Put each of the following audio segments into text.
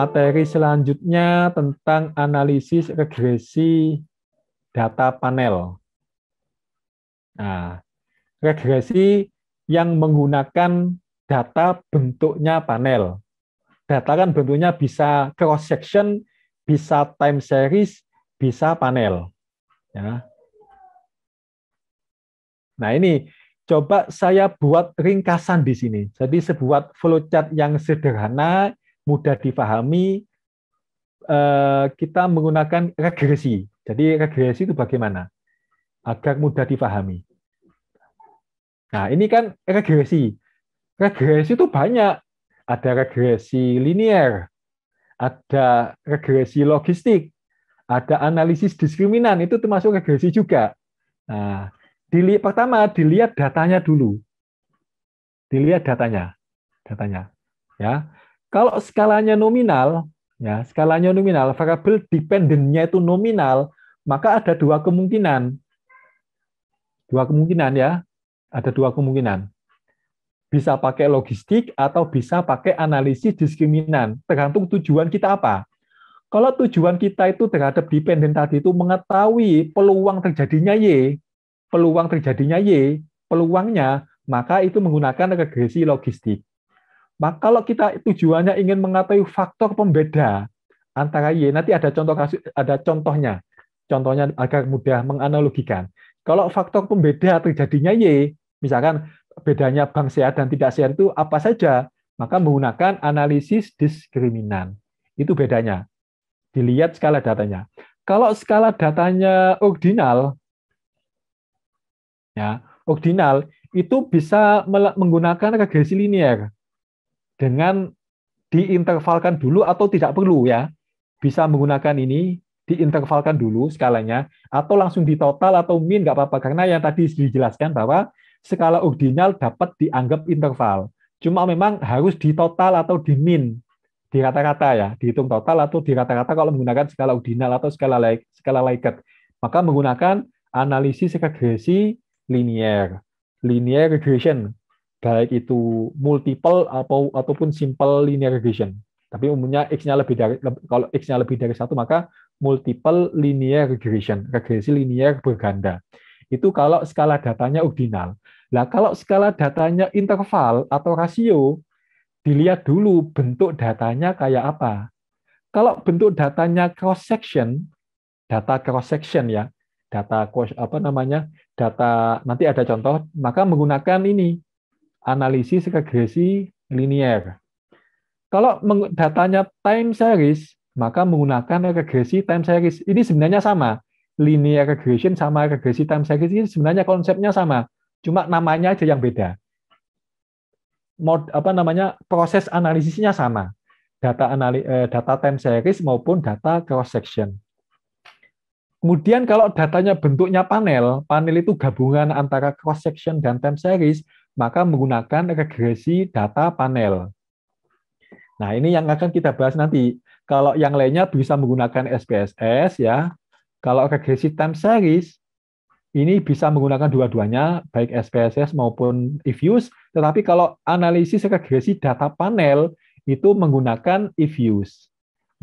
materi selanjutnya tentang analisis regresi data panel. Nah, regresi yang menggunakan data bentuknya panel. Data kan bentuknya bisa cross section, bisa time series, bisa panel. Ya. Nah, ini coba saya buat ringkasan di sini. Jadi sebuah flowchart yang sederhana mudah difahami eh, kita menggunakan regresi. Jadi regresi itu bagaimana? Agar mudah difahami. Nah, ini kan regresi. Regresi itu banyak. Ada regresi linier, ada regresi logistik, ada analisis diskriminan, itu termasuk regresi juga. Nah, dili pertama dilihat datanya dulu. Dilihat datanya. Datanya. Ya. Kalau skalanya nominal, ya skalanya nominal, variabel dependennya itu nominal, maka ada dua kemungkinan. Dua kemungkinan ya, ada dua kemungkinan. Bisa pakai logistik atau bisa pakai analisis diskriminan, tergantung tujuan kita apa. Kalau tujuan kita itu terhadap dependen tadi itu mengetahui peluang terjadinya Y, peluang terjadinya Y, peluangnya, maka itu menggunakan regresi logistik. Maka kalau kita tujuannya ingin mengetahui faktor pembeda antara Y, nanti ada contoh kasus, ada contohnya. Contohnya agar mudah menganalogikan. Kalau faktor pembeda terjadinya Y, misalkan bedanya bank sehat dan tidak sehat itu apa saja, maka menggunakan analisis diskriminan. Itu bedanya. Dilihat skala datanya. Kalau skala datanya ordinal, ya ordinal itu bisa menggunakan regresi linier dengan diintervalkan dulu atau tidak perlu ya. Bisa menggunakan ini diintervalkan dulu skalanya atau langsung di total atau min nggak apa-apa karena yang tadi dijelaskan bahwa skala ordinal dapat dianggap interval. Cuma memang harus di total atau di min di rata-rata ya, dihitung total atau di rata-rata kalau menggunakan skala ordinal atau skala like, skala Likert. Maka menggunakan analisis regresi linier, linear regression baik itu multiple atau ataupun simple linear regression. Tapi umumnya x-nya lebih dari kalau x-nya lebih dari satu maka multiple linear regression, regresi linear berganda. Itu kalau skala datanya ordinal. Nah, kalau skala datanya interval atau rasio, dilihat dulu bentuk datanya kayak apa. Kalau bentuk datanya cross section, data cross section ya, data apa namanya data nanti ada contoh maka menggunakan ini analisis regresi linier. Kalau datanya time series, maka menggunakan regresi time series. Ini sebenarnya sama. Linear regression sama regresi time series ini sebenarnya konsepnya sama. Cuma namanya aja yang beda. Mod, apa namanya proses analisisnya sama data anali, eh, data time series maupun data cross section Kemudian kalau datanya bentuknya panel, panel itu gabungan antara cross section dan time series, maka menggunakan regresi data panel. Nah, ini yang akan kita bahas nanti. Kalau yang lainnya bisa menggunakan SPSS ya. Kalau regresi time series ini bisa menggunakan dua-duanya baik SPSS maupun IFUSE, tetapi kalau analisis regresi data panel itu menggunakan IFUSE.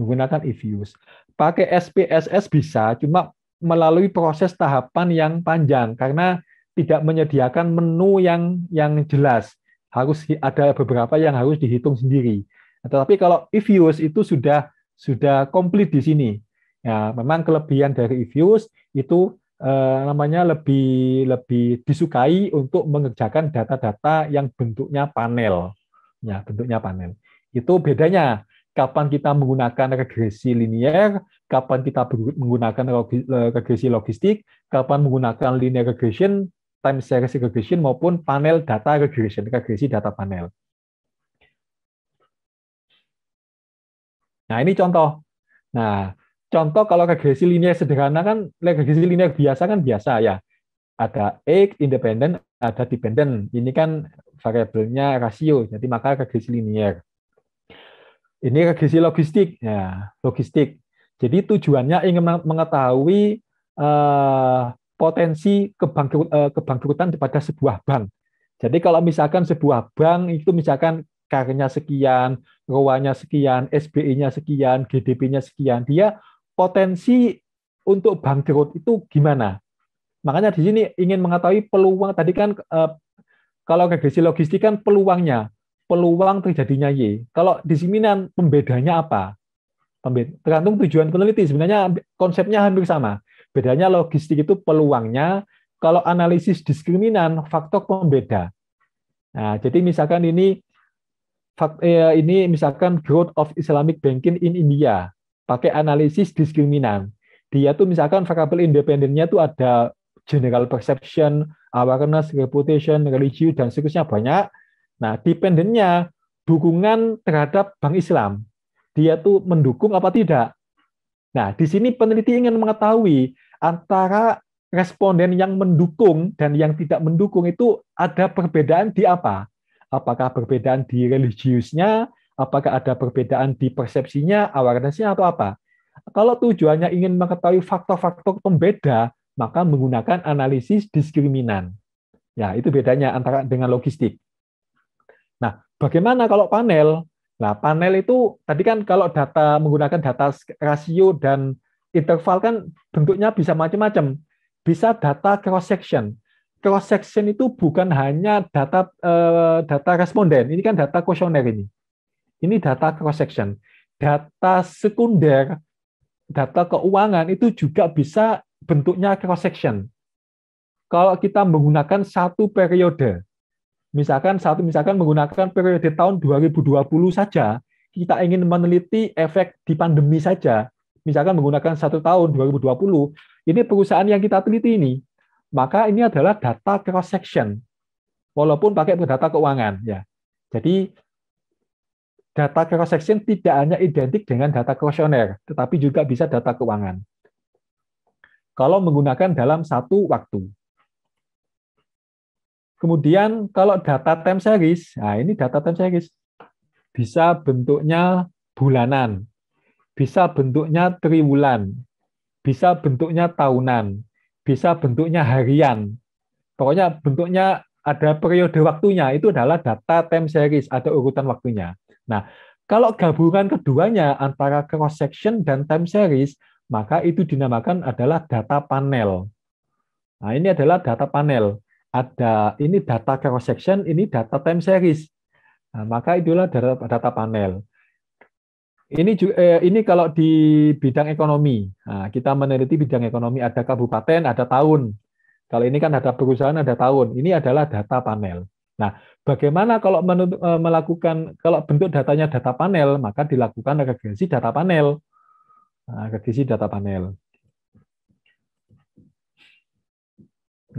Menggunakan IFUSE. Pakai SPSS bisa, cuma melalui proses tahapan yang panjang karena tidak menyediakan menu yang yang jelas. Harus ada beberapa yang harus dihitung sendiri. Nah, tetapi kalau Evius itu sudah sudah komplit di sini. Ya, memang kelebihan dari Evius itu eh, namanya lebih lebih disukai untuk mengerjakan data-data yang bentuknya panel. Ya, bentuknya panel. Itu bedanya kapan kita menggunakan regresi linier, kapan kita menggunakan eh, regresi logistik, kapan menggunakan linear regression, time series regression maupun panel data regression, regresi data panel. Nah, ini contoh. Nah, contoh kalau regresi linear sederhana kan, regresi linear biasa kan biasa ya. Ada X independent, ada dependent. Ini kan variabelnya rasio, jadi maka regresi linear. Ini regresi logistik, ya, logistik. Jadi tujuannya ingin mengetahui uh, potensi kebangkrut, eh, kebangkrutan kepada sebuah bank. Jadi kalau misalkan sebuah bank itu misalkan karnya sekian, roanya sekian, SBI-nya sekian, GDP-nya sekian, dia potensi untuk bangkrut itu gimana? Makanya di sini ingin mengetahui peluang tadi kan eh, kalau regresi logistik kan peluangnya, peluang terjadinya Y. Kalau di diseminan pembedanya apa? Tergantung tujuan peneliti. Sebenarnya konsepnya hampir sama. Bedanya logistik itu peluangnya, kalau analisis diskriminan faktor pembeda. Nah, jadi misalkan ini eh, ini misalkan growth of Islamic banking in India pakai analisis diskriminan. Dia tuh misalkan variabel independennya tuh ada general perception, awareness, reputation, religious dan seterusnya banyak. Nah, dependennya dukungan terhadap bank Islam. Dia tuh mendukung apa tidak? Nah, di sini peneliti ingin mengetahui antara responden yang mendukung dan yang tidak mendukung itu ada perbedaan di apa? Apakah perbedaan di religiusnya? Apakah ada perbedaan di persepsinya, awarenessnya, atau apa? Kalau tujuannya ingin mengetahui faktor-faktor pembeda, maka menggunakan analisis diskriminan. Ya, itu bedanya antara dengan logistik. Nah, bagaimana kalau panel? Nah, panel itu tadi kan kalau data menggunakan data rasio dan interval kan bentuknya bisa macam-macam. Bisa data cross section. Cross section itu bukan hanya data eh, data responden. Ini kan data kuesioner ini. Ini data cross section. Data sekunder, data keuangan itu juga bisa bentuknya cross section. Kalau kita menggunakan satu periode, Misalkan satu misalkan menggunakan periode tahun 2020 saja, kita ingin meneliti efek di pandemi saja. Misalkan menggunakan satu tahun 2020, ini perusahaan yang kita teliti ini. Maka ini adalah data cross section. Walaupun pakai data keuangan ya. Jadi data cross section tidak hanya identik dengan data kuesioner, tetapi juga bisa data keuangan. Kalau menggunakan dalam satu waktu. Kemudian kalau data time series, nah ini data time series bisa bentuknya bulanan, bisa bentuknya triwulan, bisa bentuknya tahunan, bisa bentuknya harian. Pokoknya bentuknya ada periode waktunya, itu adalah data time series, ada urutan waktunya. Nah, kalau gabungan keduanya antara cross section dan time series, maka itu dinamakan adalah data panel. Nah, ini adalah data panel ada ini data cross section, ini data time series. Nah, maka itulah data, data panel. Ini juga, eh, ini kalau di bidang ekonomi, nah, kita meneliti bidang ekonomi ada kabupaten, ada tahun. Kalau ini kan ada perusahaan, ada tahun. Ini adalah data panel. Nah, bagaimana kalau eh, melakukan kalau bentuk datanya data panel, maka dilakukan regresi data panel. Nah, regresi data panel.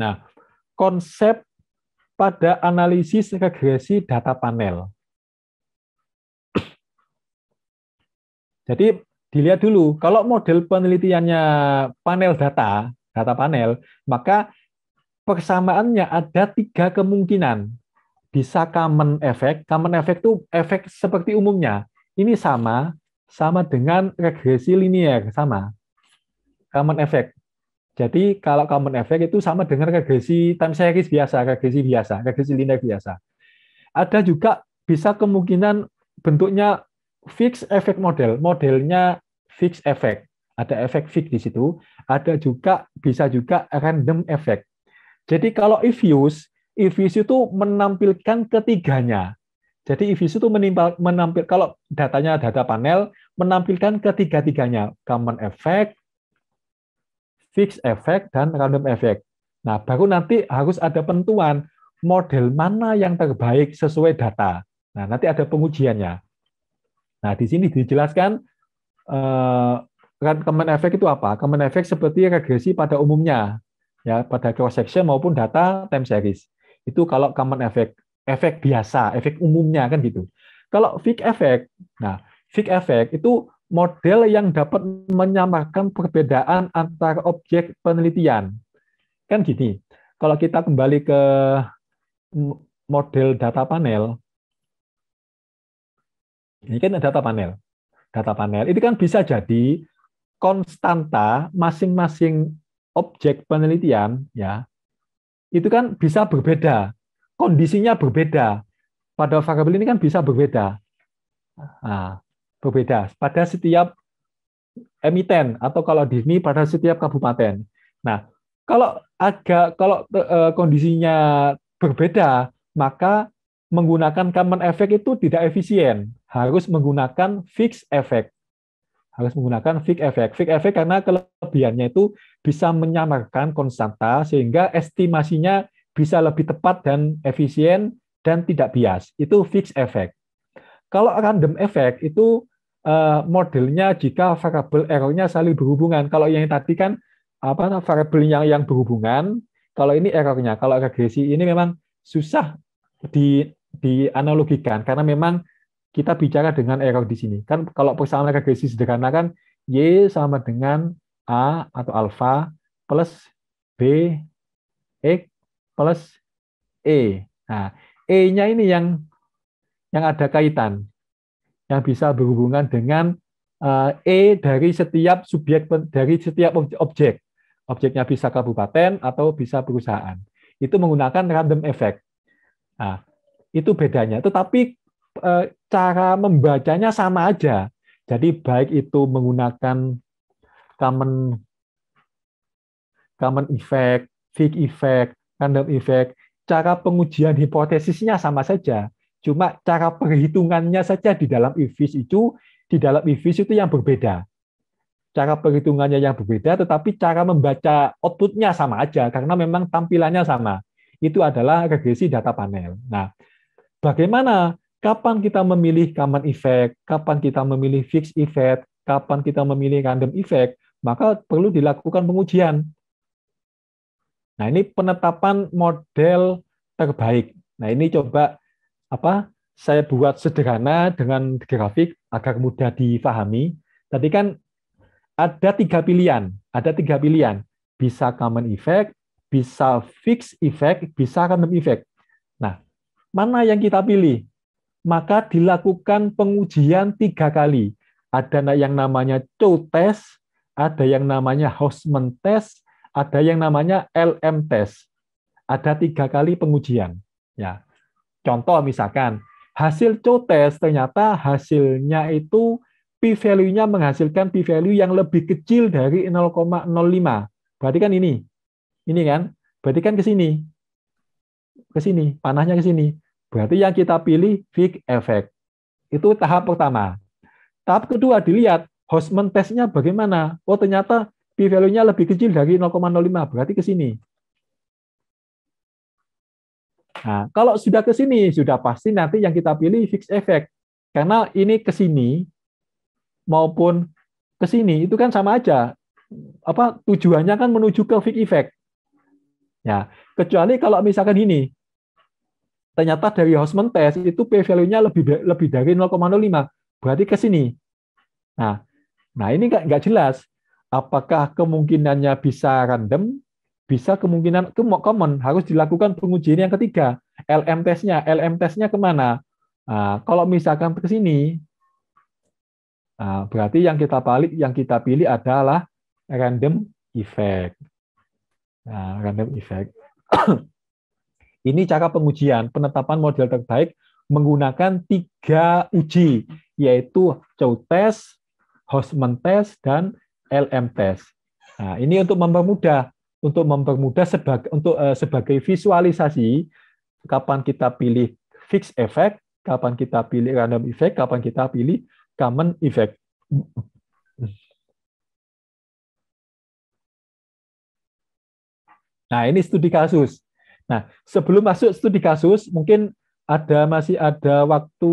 Nah, konsep pada analisis regresi data panel. Jadi dilihat dulu, kalau model penelitiannya panel data, data panel, maka persamaannya ada tiga kemungkinan. Bisa common effect, common effect itu efek seperti umumnya. Ini sama, sama dengan regresi linier, sama. Common effect. Jadi kalau common effect itu sama dengan regresi time series biasa, regresi biasa, regresi linear biasa. Ada juga bisa kemungkinan bentuknya fixed effect model, modelnya fixed effect. Ada efek fix di situ, ada juga bisa juga random effect. Jadi kalau ifius, ifius itu menampilkan ketiganya. Jadi ifius itu menampil kalau datanya data panel menampilkan ketiga-tiganya, common effect, fixed effect dan random effect. Nah, baru nanti harus ada penentuan model mana yang terbaik sesuai data. Nah, nanti ada pengujiannya. Nah, di sini dijelaskan eh, kan common effect itu apa? Common effect seperti regresi pada umumnya, ya pada cross section maupun data time series. Itu kalau common effect, efek biasa, efek umumnya kan gitu. Kalau fixed effect, nah fixed effect itu model yang dapat menyamakan perbedaan antar objek penelitian. Kan gini, kalau kita kembali ke model data panel, ini kan data panel. Data panel itu kan bisa jadi konstanta masing-masing objek penelitian ya. Itu kan bisa berbeda. Kondisinya berbeda. Pada variabel ini kan bisa berbeda. Nah, berbeda pada setiap emiten atau kalau di sini pada setiap kabupaten. Nah, kalau agak kalau e, kondisinya berbeda, maka menggunakan common effect itu tidak efisien. Harus menggunakan fixed effect. Harus menggunakan fixed effect. Fixed effect karena kelebihannya itu bisa menyamarkan konstanta sehingga estimasinya bisa lebih tepat dan efisien dan tidak bias. Itu fixed effect. Kalau random effect itu uh, modelnya jika variabel errornya saling berhubungan. Kalau yang tadi kan apa variabel yang yang berhubungan, kalau ini errornya. Kalau regresi ini memang susah di dianalogikan karena memang kita bicara dengan error di sini. Kan kalau persamaan regresi sederhana kan y sama dengan a atau alfa plus b x plus e. Nah, e-nya ini yang yang ada kaitan yang bisa berhubungan dengan eh, E dari setiap subjek dari setiap objek. Objeknya bisa kabupaten atau bisa perusahaan. Itu menggunakan random effect. Nah, itu bedanya. Tetapi eh, cara membacanya sama aja. Jadi baik itu menggunakan common common effect, fake effect, random effect, cara pengujian hipotesisnya sama saja. Cuma cara perhitungannya saja di dalam IFIS itu, di dalam IFIS itu yang berbeda. Cara perhitungannya yang berbeda, tetapi cara membaca outputnya sama aja, karena memang tampilannya sama. Itu adalah regresi data panel. Nah, bagaimana kapan kita memilih common effect, kapan kita memilih fixed effect, kapan kita memilih random effect, maka perlu dilakukan pengujian. Nah, ini penetapan model terbaik. Nah, ini coba apa saya buat sederhana dengan grafik agar mudah difahami. Tadi kan ada tiga pilihan, ada tiga pilihan. Bisa common effect, bisa fixed effect, bisa random effect. Nah, mana yang kita pilih? Maka dilakukan pengujian tiga kali. Ada yang namanya Chow test, ada yang namanya Hausman test, ada yang namanya LM test. Ada tiga kali pengujian. Ya, Contoh misalkan hasil cotes ternyata hasilnya itu p value-nya menghasilkan p value yang lebih kecil dari 0,05. Berarti kan ini. Ini kan? Berarti kan ke sini. Ke sini, panahnya ke sini. Berarti yang kita pilih fig effect. Itu tahap pertama. Tahap kedua dilihat Hosman testnya bagaimana? Oh ternyata p value-nya lebih kecil dari 0,05. Berarti ke sini. Nah, kalau sudah ke sini, sudah pasti nanti yang kita pilih fix effect. Karena ini ke sini maupun ke sini itu kan sama aja. Apa tujuannya kan menuju ke fix effect. Ya, kecuali kalau misalkan ini ternyata dari Hausman test itu p value-nya lebih lebih dari 0,05, berarti ke sini. Nah, nah ini nggak nggak jelas apakah kemungkinannya bisa random bisa kemungkinan ke common harus dilakukan pengujian yang ketiga LM tesnya LM tesnya kemana nah, kalau misalkan ke sini nah, berarti yang kita balik yang kita pilih adalah random effect nah, random effect ini cara pengujian penetapan model terbaik menggunakan tiga uji yaitu Chow test, Hausman test dan LM test. Nah, ini untuk mempermudah untuk mempermudah sebagai untuk uh, sebagai visualisasi kapan kita pilih fixed effect, kapan kita pilih random effect, kapan kita pilih common effect. Nah, ini studi kasus. Nah, sebelum masuk studi kasus, mungkin ada masih ada waktu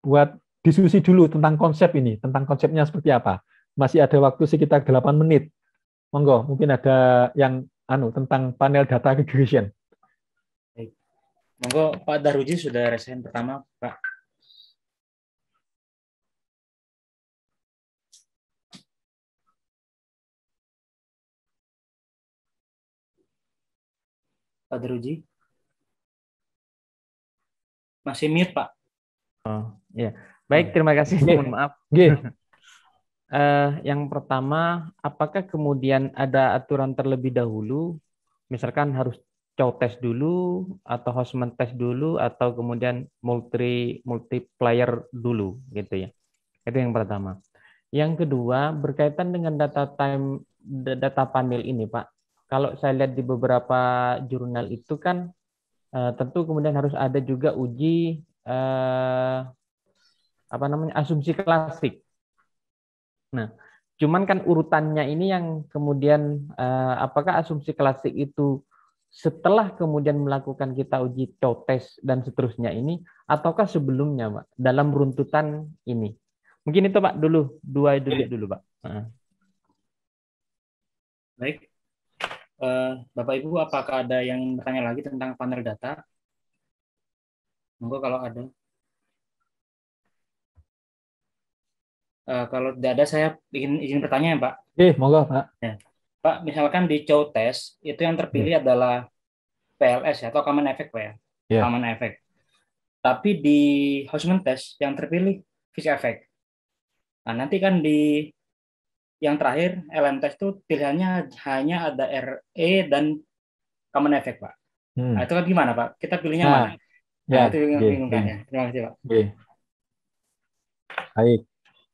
buat diskusi dulu tentang konsep ini, tentang konsepnya seperti apa. Masih ada waktu sekitar 8 menit. Monggo, mungkin ada yang anu tentang panel data aggregation. Baik. Monggo Pak Daruji sudah resen pertama, Pak. Pak Daruji. Masih mute, Pak. Oh, ya. Baik, terima kasih. Mohon maaf. Gih. Uh, yang pertama, apakah kemudian ada aturan terlebih dahulu, misalkan harus cow test dulu atau Hosman test dulu atau kemudian multi multiplier dulu gitu ya. Itu yang pertama. Yang kedua berkaitan dengan data time data panel ini Pak. Kalau saya lihat di beberapa jurnal itu kan uh, tentu kemudian harus ada juga uji uh, apa namanya asumsi klasik Nah, cuman kan urutannya ini yang kemudian uh, apakah asumsi klasik itu setelah kemudian melakukan kita uji cow test dan seterusnya ini ataukah sebelumnya Pak dalam runtutan ini. Mungkin itu Pak dulu dua dulu dulu Pak. Baik. Eh, Bapak Ibu apakah ada yang bertanya lagi tentang panel data? Monggo kalau ada. Eh, kalau tidak ada saya ingin izin bertanya ya Pak. Eh, monggo Pak. Ya. Pak, misalkan di Chow Test itu yang terpilih yeah. Hmm. adalah PLS ya, atau Common Effect Pak ya. Yeah. Common Effect. Tapi di Hausman Test yang terpilih Fish Effect. Nah, nanti kan di yang terakhir LM Test itu pilihannya hanya ada RE dan Common Effect Pak. Hmm. Nah, itu kan gimana Pak? Kita pilihnya nah, mana? Nah, ya, nah, itu yang bingungkan yeah. Terima kasih Pak. Baik.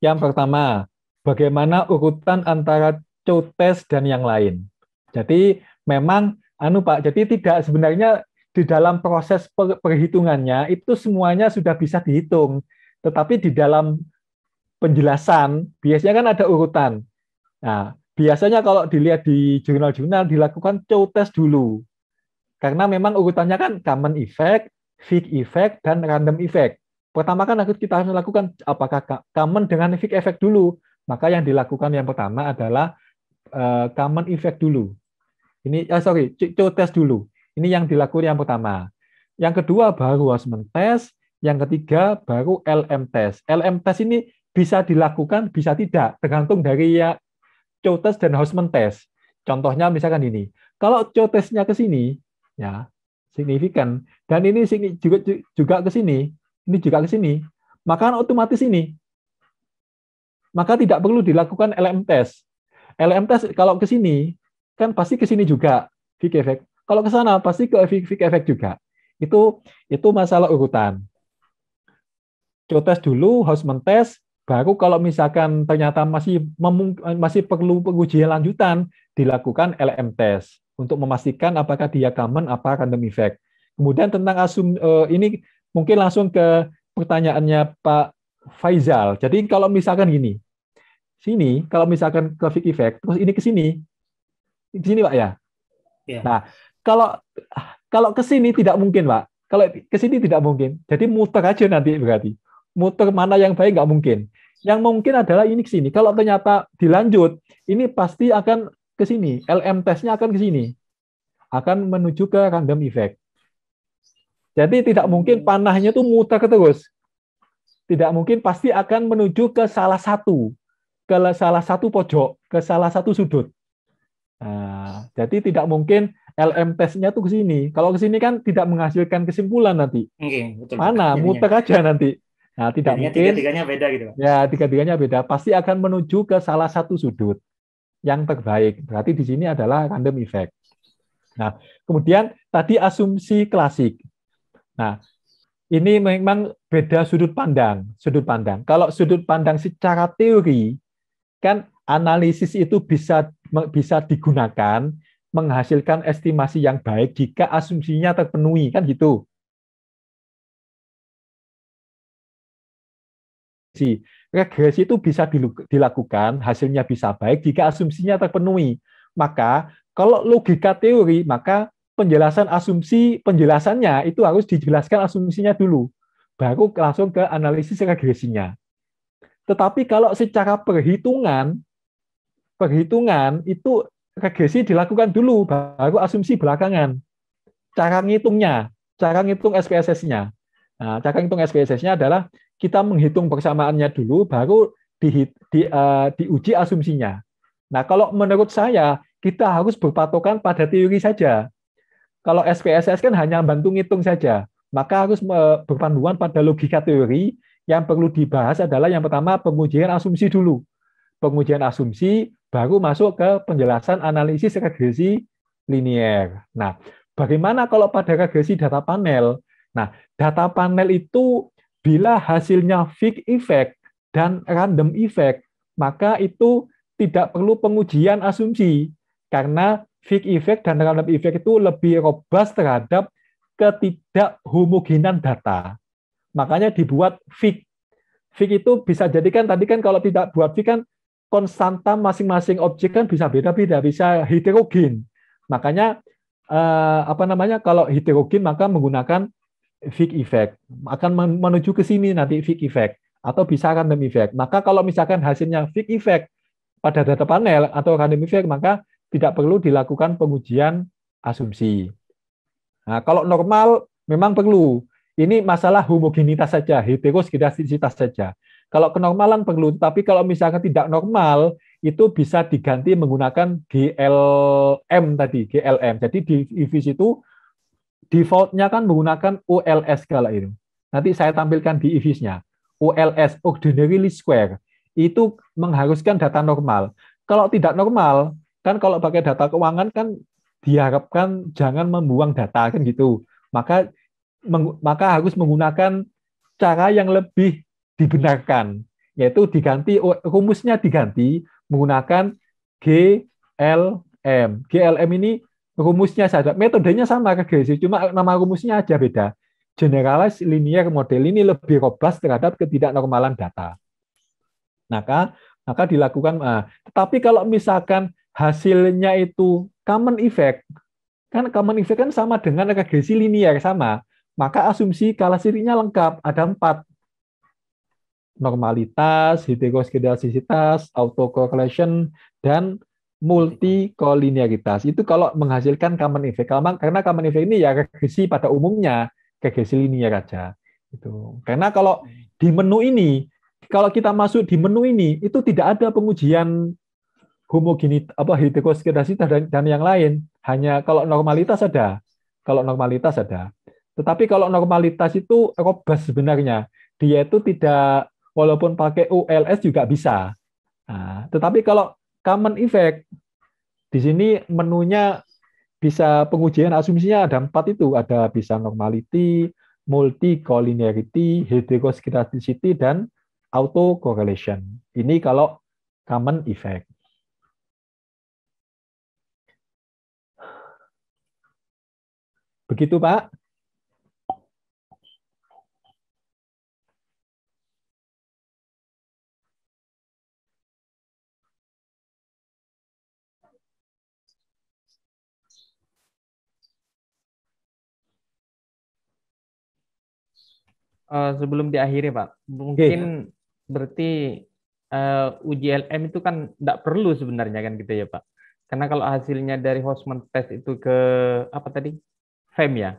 Yang pertama, bagaimana urutan antara COTES dan yang lain. Jadi memang anu Pak, jadi tidak sebenarnya di dalam proses perhitungannya itu semuanya sudah bisa dihitung. Tetapi di dalam penjelasan biasanya kan ada urutan. Nah, biasanya kalau dilihat di jurnal-jurnal dilakukan COTES dulu. Karena memang urutannya kan common effect, fake effect dan random effect pertama kan kita harus lakukan apakah common dengan efek efek dulu. Maka yang dilakukan yang pertama adalah eh, common effect dulu. Ini uh, sorry, co test dulu. Ini yang dilakukan yang pertama. Yang kedua baru Wasman test, yang ketiga baru LM test. LM test ini bisa dilakukan, bisa tidak, tergantung dari ya test dan Hausman test. Contohnya misalkan ini. Kalau co testnya ke sini, ya signifikan dan ini juga juga ke sini ini juga ke sini, maka otomatis ini. Maka tidak perlu dilakukan LM test. LM test kalau ke sini, kan pasti ke sini juga, Vic effect. Kalau ke sana, pasti ke Vic effect juga. Itu itu masalah urutan. test dulu, Hausman test, baru kalau misalkan ternyata masih masih perlu pengujian lanjutan, dilakukan LM test untuk memastikan apakah dia common apa random effect. Kemudian tentang asum eh, ini mungkin langsung ke pertanyaannya Pak Faizal. Jadi kalau misalkan gini, sini kalau misalkan grafik effect, terus ini ke sini, ke sini Pak ya. Yeah. Nah, kalau kalau ke sini tidak mungkin Pak. Kalau ke sini tidak mungkin. Jadi muter aja nanti berarti. Muter mana yang baik nggak mungkin. Yang mungkin adalah ini ke sini. Kalau ternyata dilanjut, ini pasti akan ke sini. LM testnya akan ke sini. Akan menuju ke random effect. Jadi tidak mungkin hmm. panahnya itu muter terus. Tidak mungkin pasti akan menuju ke salah satu, ke salah satu pojok, ke salah satu sudut. Nah, jadi tidak mungkin LM tesnya tuh ke sini. Kalau ke sini kan tidak menghasilkan kesimpulan nanti. Oke, betul. Mana muter aja nanti. Nah, tidak Jadinya mungkin. Tiga-tiganya beda gitu. Ya, tiga-tiganya beda. Pasti akan menuju ke salah satu sudut yang terbaik. Berarti di sini adalah random effect. Nah, kemudian tadi asumsi klasik Nah, ini memang beda sudut pandang, sudut pandang. Kalau sudut pandang secara teori kan analisis itu bisa bisa digunakan menghasilkan estimasi yang baik jika asumsinya terpenuhi kan gitu. Regresi itu bisa dilakukan, hasilnya bisa baik jika asumsinya terpenuhi. Maka kalau logika teori, maka penjelasan asumsi penjelasannya itu harus dijelaskan asumsinya dulu, baru langsung ke analisis regresinya. Tetapi kalau secara perhitungan, perhitungan itu regresi dilakukan dulu, baru asumsi belakangan. Cara ngitungnya, cara ngitung SPSS-nya. Nah, cara ngitung SPSS-nya adalah kita menghitung persamaannya dulu, baru di, di, uh, eh, diuji asumsinya. Nah, kalau menurut saya, kita harus berpatokan pada teori saja. Kalau SPSS kan hanya bantu ngitung saja, maka harus eh, berpanduan pada logika teori yang perlu dibahas adalah yang pertama pengujian asumsi dulu. Pengujian asumsi baru masuk ke penjelasan analisis regresi linier. Nah, bagaimana kalau pada regresi data panel? Nah, data panel itu bila hasilnya fixed effect dan random effect, maka itu tidak perlu pengujian asumsi karena Fig effect dan random effect itu lebih robust terhadap ketidakhomogenan data. Makanya dibuat fig. Fig itu bisa jadikan tadi kan kalau tidak buat fake kan konstanta masing-masing objek kan bisa beda-beda, bisa heterogen. Makanya eh, apa namanya kalau heterogen maka menggunakan fig effect. Akan menuju ke sini nanti fig effect atau bisa random effect. Maka kalau misalkan hasilnya fig effect pada data panel atau random effect maka tidak perlu dilakukan pengujian asumsi. Nah, kalau normal memang perlu. Ini masalah homogenitas saja, heterogenitas saja. Kalau kenormalan perlu, tapi kalau misalkan tidak normal, itu bisa diganti menggunakan GLM tadi, GLM. Jadi di IVIS itu defaultnya kan menggunakan OLS kalau ini. Nanti saya tampilkan di IVIS-nya. OLS, Ordinary Least Square, itu mengharuskan data normal. Kalau tidak normal, kan kalau pakai data keuangan kan diharapkan jangan membuang data kan gitu. Maka meng, maka harus menggunakan cara yang lebih dibenarkan, yaitu diganti oh, rumusnya diganti menggunakan GLM. GLM ini rumusnya saja, metodenya sama regresi, cuma nama rumusnya aja beda. generalis linear model ini lebih robust terhadap ketidaknormalan data. Maka maka dilakukan. Ah, tetapi kalau misalkan hasilnya itu common effect, kan common effect kan sama dengan regresi linear sama, maka asumsi kalah sirinya lengkap, ada empat. Normalitas, heteroskedasisitas, autocorrelation, dan multikoliniaritas. Itu kalau menghasilkan common effect. Karena common effect ini ya regresi pada umumnya, regresi linear aja. Itu. Karena kalau di menu ini, kalau kita masuk di menu ini, itu tidak ada pengujian homogenitas apa heterogenitas dan, dan yang lain. Hanya kalau normalitas ada, kalau normalitas ada. Tetapi kalau normalitas itu robas sebenarnya. Dia itu tidak walaupun pakai ULS juga bisa. Nah, tetapi kalau common effect di sini menunya bisa pengujian asumsinya ada empat itu ada bisa normality, multi collinearity heteroskidasticity dan autocorrelation. Ini kalau common effect. Begitu, Pak. Uh, sebelum diakhiri, Pak, mungkin okay. berarti uh, eh, UJLM itu kan tidak perlu sebenarnya kan gitu ya, Pak. Karena kalau hasilnya dari Hosman test itu ke apa tadi? fame ya.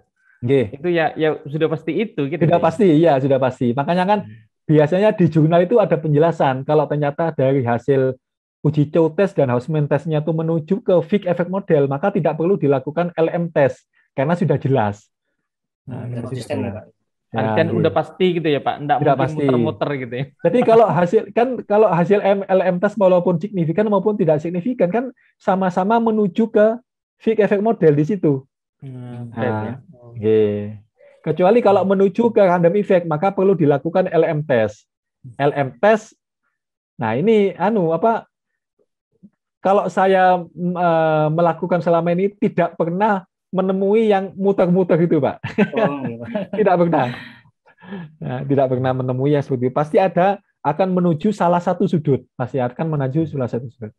Gih. Itu ya ya sudah pasti itu gitu. Sudah pasti, ya sudah pasti. Makanya kan hmm. biasanya di jurnal itu ada penjelasan kalau ternyata dari hasil uji coba test dan Hausman testnya itu menuju ke fake effect model, maka tidak perlu dilakukan LM test karena sudah jelas. Nah, nah, ya, Dan gitu. udah pasti gitu ya Pak, enggak mungkin pasti. muter-muter gitu ya. Jadi kalau hasil kan kalau hasil LM test walaupun signifikan maupun tidak signifikan kan sama-sama menuju ke fake effect model di situ. Hmm, nah, yeah. Kecuali kalau menuju ke random effect, maka perlu dilakukan LM test. LM test, nah ini anu apa? Kalau saya e, melakukan selama ini tidak pernah menemui yang muter-muter itu, Pak. Oh. Iya. tidak pernah. Nah, tidak pernah menemui yang seperti itu. Pasti ada akan menuju salah satu sudut. Pasti akan menuju salah satu sudut.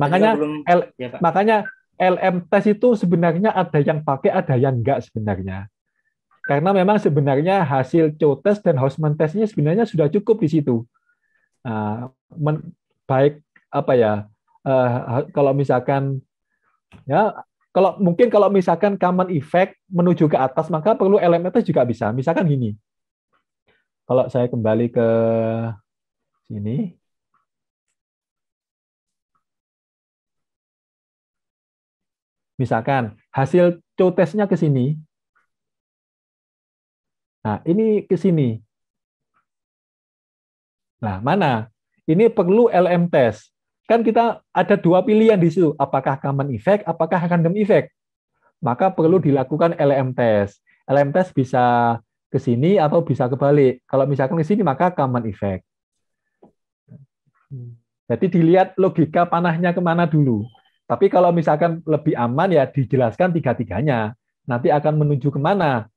Makanya belum, L, ya, makanya LM test itu sebenarnya ada yang pakai, ada yang enggak sebenarnya. Karena memang sebenarnya hasil CO test dan Hausman testnya sebenarnya sudah cukup di situ. Uh, baik apa ya, uh, kalau misalkan ya kalau mungkin kalau misalkan common effect menuju ke atas maka perlu LM test juga bisa. Misalkan gini, kalau saya kembali ke sini, Misalkan hasil co-testnya ke sini. Nah, ini ke sini. Nah, mana? Ini perlu LM test. Kan kita ada dua pilihan di situ, apakah common effect, apakah random effect. Maka perlu dilakukan LM test. LM test bisa ke sini atau bisa kebalik. Kalau misalkan ke sini maka common effect. Jadi dilihat logika panahnya kemana dulu. Tapi kalau misalkan lebih aman ya dijelaskan tiga-tiganya. Nanti akan menuju kemana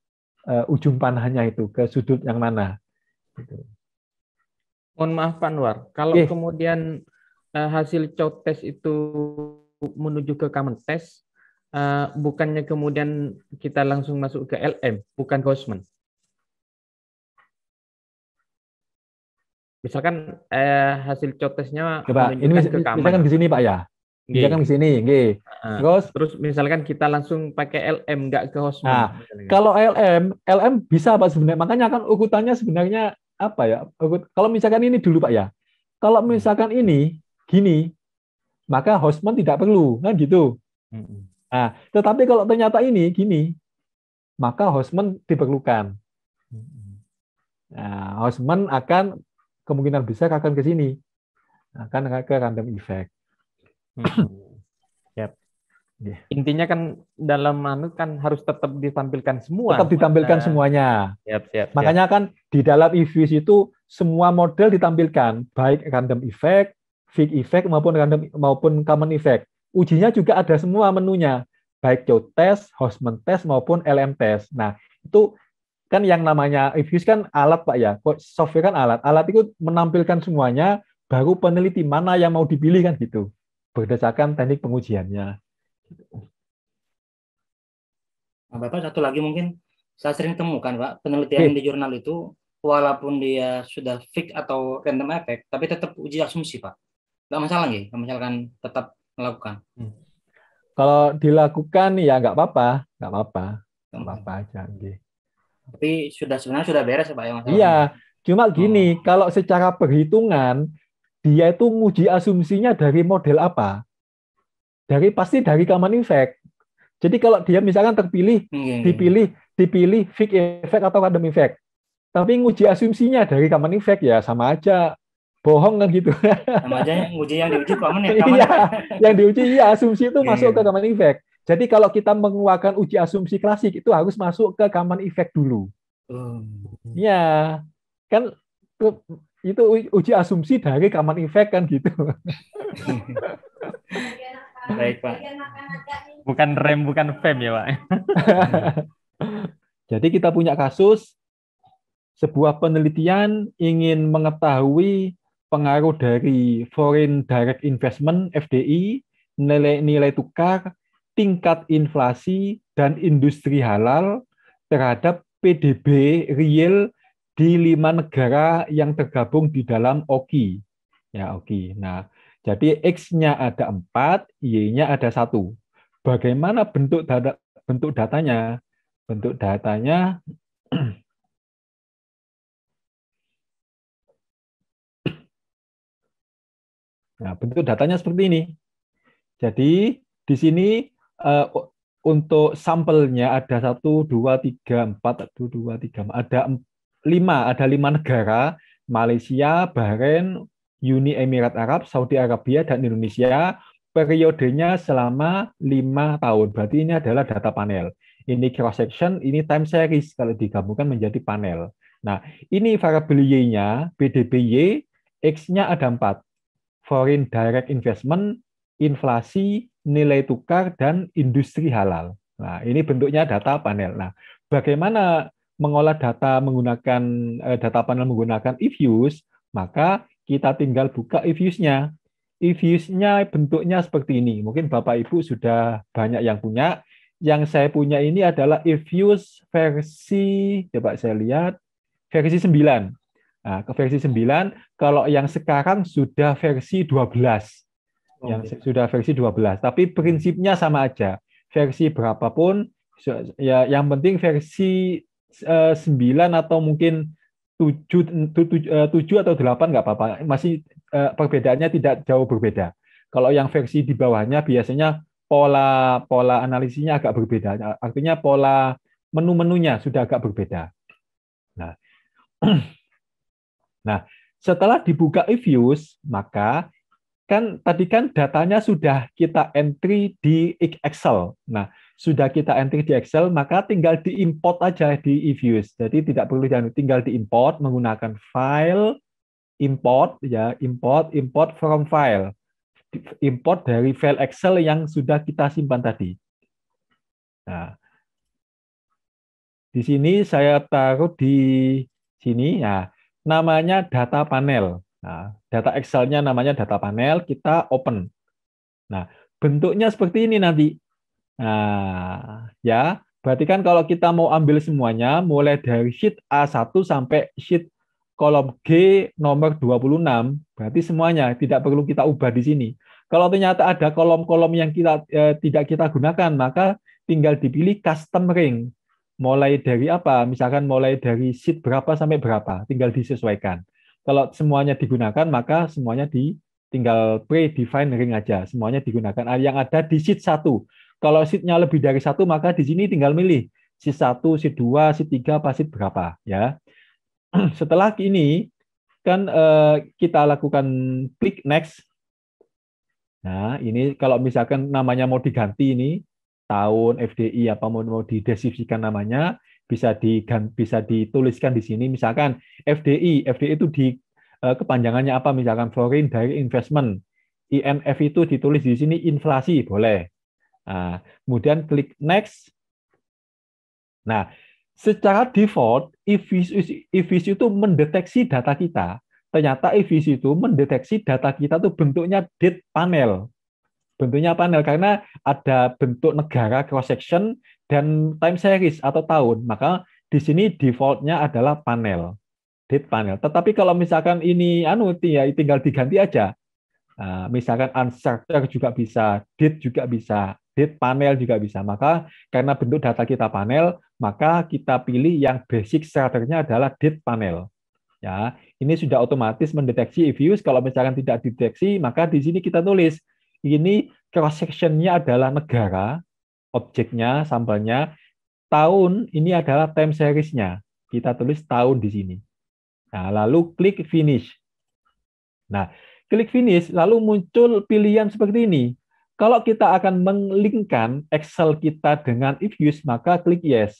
uh, ujung panahnya itu, ke sudut yang mana. Gitu. Mohon maaf Panwar. kalau eh. kemudian uh, hasil cotes itu menuju ke common test, uh, bukannya kemudian kita langsung masuk ke LM, bukan Gosman. Misalkan eh, hasil cotesnya Coba, ini mis ke common. misalkan di sini Pak ya dia kan kesini, sini, Uh, terus, terus misalkan kita langsung pakai LM nggak ke Hosman. Nah, gitu. kalau LM, LM bisa Pak sebenarnya. Makanya kan ukutannya sebenarnya apa ya? kalau misalkan ini dulu Pak ya. Kalau hmm. misalkan ini gini, maka hostman tidak perlu kan gitu. Hmm. Nah, tetapi kalau ternyata ini gini, maka hostman diperlukan. Hmm. Nah, Hosman akan kemungkinan besar akan ke sini, akan ke random effect. Hmm. yep. yeah. Intinya kan dalam manu kan harus tetap ditampilkan semua. Tetap ditampilkan nah. semuanya. Yep, yep, Makanya kan di dalam EVs itu semua model ditampilkan, baik random effect, fake effect maupun random maupun common effect. Ujinya juga ada semua menunya, baik Chow test, Hausman test maupun LM test. Nah, itu kan yang namanya EVS kan alat Pak ya, software kan alat. Alat itu menampilkan semuanya, baru peneliti mana yang mau dipilih kan gitu berdasarkan teknik pengujiannya. Nah, Bapak satu lagi mungkin saya sering temukan Pak penelitian okay. di jurnal itu walaupun dia sudah fix atau random effect tapi tetap uji asumsi Pak. Tidak masalah nggih, nggak misalkan tetap melakukan. Hmm. Kalau dilakukan ya nggak apa-apa, nggak apa-apa, nggak hmm. apa-apa aja nggih. Tapi sudah sebenarnya sudah beres ya Pak ya masalahnya. Iya, cuma gini, oh. kalau secara perhitungan dia itu nguji asumsinya dari model apa? Dari pasti dari common effect. Jadi kalau dia misalkan terpilih, iya, iya. dipilih, dipilih fake effect atau random effect. Tapi nguji asumsinya dari common effect ya sama aja bohong kan gitu. Sama aja nguji yang diuji common ya. iya, yang diuji iya asumsi itu iya, masuk ke common effect. Jadi kalau kita mengeluarkan uji asumsi klasik itu harus masuk ke common effect dulu. Oh. Iya. Kan itu uji asumsi dari kaman efek kan gitu. Baik Pak. Bukan rem, bukan fem ya Pak. Jadi kita punya kasus sebuah penelitian ingin mengetahui pengaruh dari foreign direct investment FDI, nilai-nilai tukar, tingkat inflasi dan industri halal terhadap PDB real di lima negara yang tergabung di dalam OKI. Ya, OKI. Nah, jadi X-nya ada empat, Y-nya ada satu. Bagaimana bentuk data, bentuk datanya? Bentuk datanya Nah, bentuk datanya seperti ini. Jadi di sini eh, untuk sampelnya ada 1 2 3 4 1 2 3 ada lima ada lima negara Malaysia, Bahrain, Uni Emirat Arab, Saudi Arabia dan Indonesia periodenya selama lima tahun. Berarti ini adalah data panel. Ini cross section, ini time series kalau digabungkan menjadi panel. Nah, ini variabel Y-nya, BDBY, X-nya ada empat. Foreign Direct Investment, inflasi, nilai tukar, dan industri halal. Nah, ini bentuknya data panel. Nah, bagaimana mengolah data menggunakan eh, data panel menggunakan if use, maka kita tinggal buka if use-nya. If use-nya bentuknya seperti ini. Mungkin Bapak Ibu sudah banyak yang punya. Yang saya punya ini adalah if use versi coba saya lihat versi 9. Nah, ke versi 9, kalau yang sekarang sudah versi 12. Oh, yang sudah versi 12, tapi prinsipnya sama aja. Versi berapapun ya yang penting versi 9 eh, atau mungkin 7, 7, 7 atau 8 nggak apa-apa. Masih eh, perbedaannya tidak jauh berbeda. Kalau yang versi di bawahnya biasanya pola pola analisinya agak berbeda. Artinya pola menu-menunya sudah agak berbeda. Nah, nah setelah dibuka reviews, maka kan tadi kan datanya sudah kita entry di Excel. Nah, sudah kita entry di Excel, maka tinggal diimport aja di eViews. Jadi tidak perlu jangan tinggal diimport menggunakan file import ya, import import from file. Import dari file Excel yang sudah kita simpan tadi. Nah, di sini saya taruh di sini ya, namanya data panel. Nah, data Excel-nya namanya data panel, kita open. Nah, bentuknya seperti ini nanti Nah, ya, berarti kan kalau kita mau ambil semuanya, mulai dari sheet A1 sampai sheet kolom G nomor 26, berarti semuanya tidak perlu kita ubah di sini. Kalau ternyata ada kolom-kolom yang kita eh, tidak kita gunakan, maka tinggal dipilih custom ring. Mulai dari apa? Misalkan mulai dari sheet berapa sampai berapa, tinggal disesuaikan. Kalau semuanya digunakan, maka semuanya di tinggal pre ring aja. Semuanya digunakan ah, yang ada di sheet 1 kalau seatnya lebih dari satu, maka di sini tinggal milih seat satu, seat dua, seat tiga, apa seat berapa. ya. Setelah ini, kan eh, kita lakukan klik next. Nah, ini kalau misalkan namanya mau diganti ini, tahun FDI apa mau, mau dideskripsikan namanya, bisa di bisa dituliskan di sini misalkan FDI FDI itu di eh, kepanjangannya apa misalkan foreign direct investment INF itu ditulis di sini inflasi boleh Nah, kemudian klik next. Nah, secara default, EVC itu mendeteksi data kita. Ternyata EVC itu mendeteksi data kita tuh bentuknya date panel. Bentuknya panel karena ada bentuk negara cross section dan time series atau tahun. Maka di sini defaultnya adalah panel, date panel. Tetapi kalau misalkan ini anu ya tinggal diganti aja. Nah, misalkan unstructured juga bisa, date juga bisa update panel juga bisa. Maka karena bentuk data kita panel, maka kita pilih yang basic starternya adalah date panel. Ya, ini sudah otomatis mendeteksi if use. Kalau misalkan tidak dideteksi, maka di sini kita tulis ini cross sectionnya adalah negara, objeknya, sampelnya, tahun ini adalah time seriesnya. Kita tulis tahun di sini. Nah, lalu klik finish. Nah, klik finish, lalu muncul pilihan seperti ini. Kalau kita akan menglinkkan Excel kita dengan eViews, maka klik yes.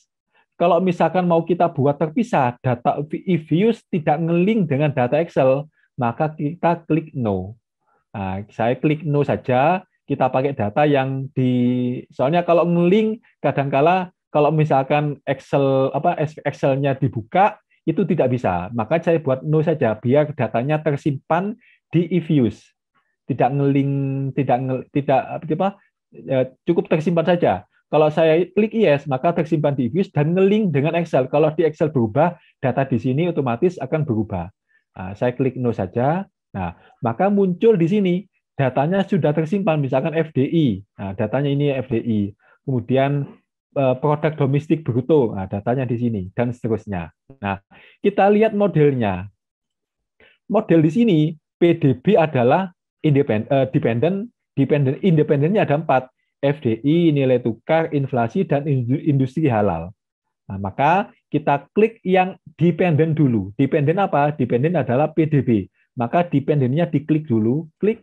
Kalau misalkan mau kita buat terpisah, data eViews tidak ngelink dengan data Excel, maka kita klik no. Nah, saya klik no saja, kita pakai data yang di soalnya kalau ngelink kadangkala kalau misalkan Excel apa Excelnya dibuka itu tidak bisa. Maka saya buat no saja biar datanya tersimpan di eViews tidak ngeling tidak nge, tidak apa ya, cukup tersimpan saja. Kalau saya klik yes, maka tersimpan di Views dan ngeling dengan Excel. Kalau di Excel berubah, data di sini otomatis akan berubah. Nah, saya klik no saja. Nah, maka muncul di sini datanya sudah tersimpan, misalkan FDI. Nah, datanya ini FDI. Kemudian eh, produk domestik bruto, nah, datanya di sini dan seterusnya. Nah, kita lihat modelnya. Model di sini PDB adalah independen, uh, dependen, independennya ada empat, FDI, nilai tukar, inflasi, dan industri halal. Nah, maka kita klik yang dependen dulu. Dependen apa? Dependen adalah PDB. Maka dependennya diklik dulu, klik,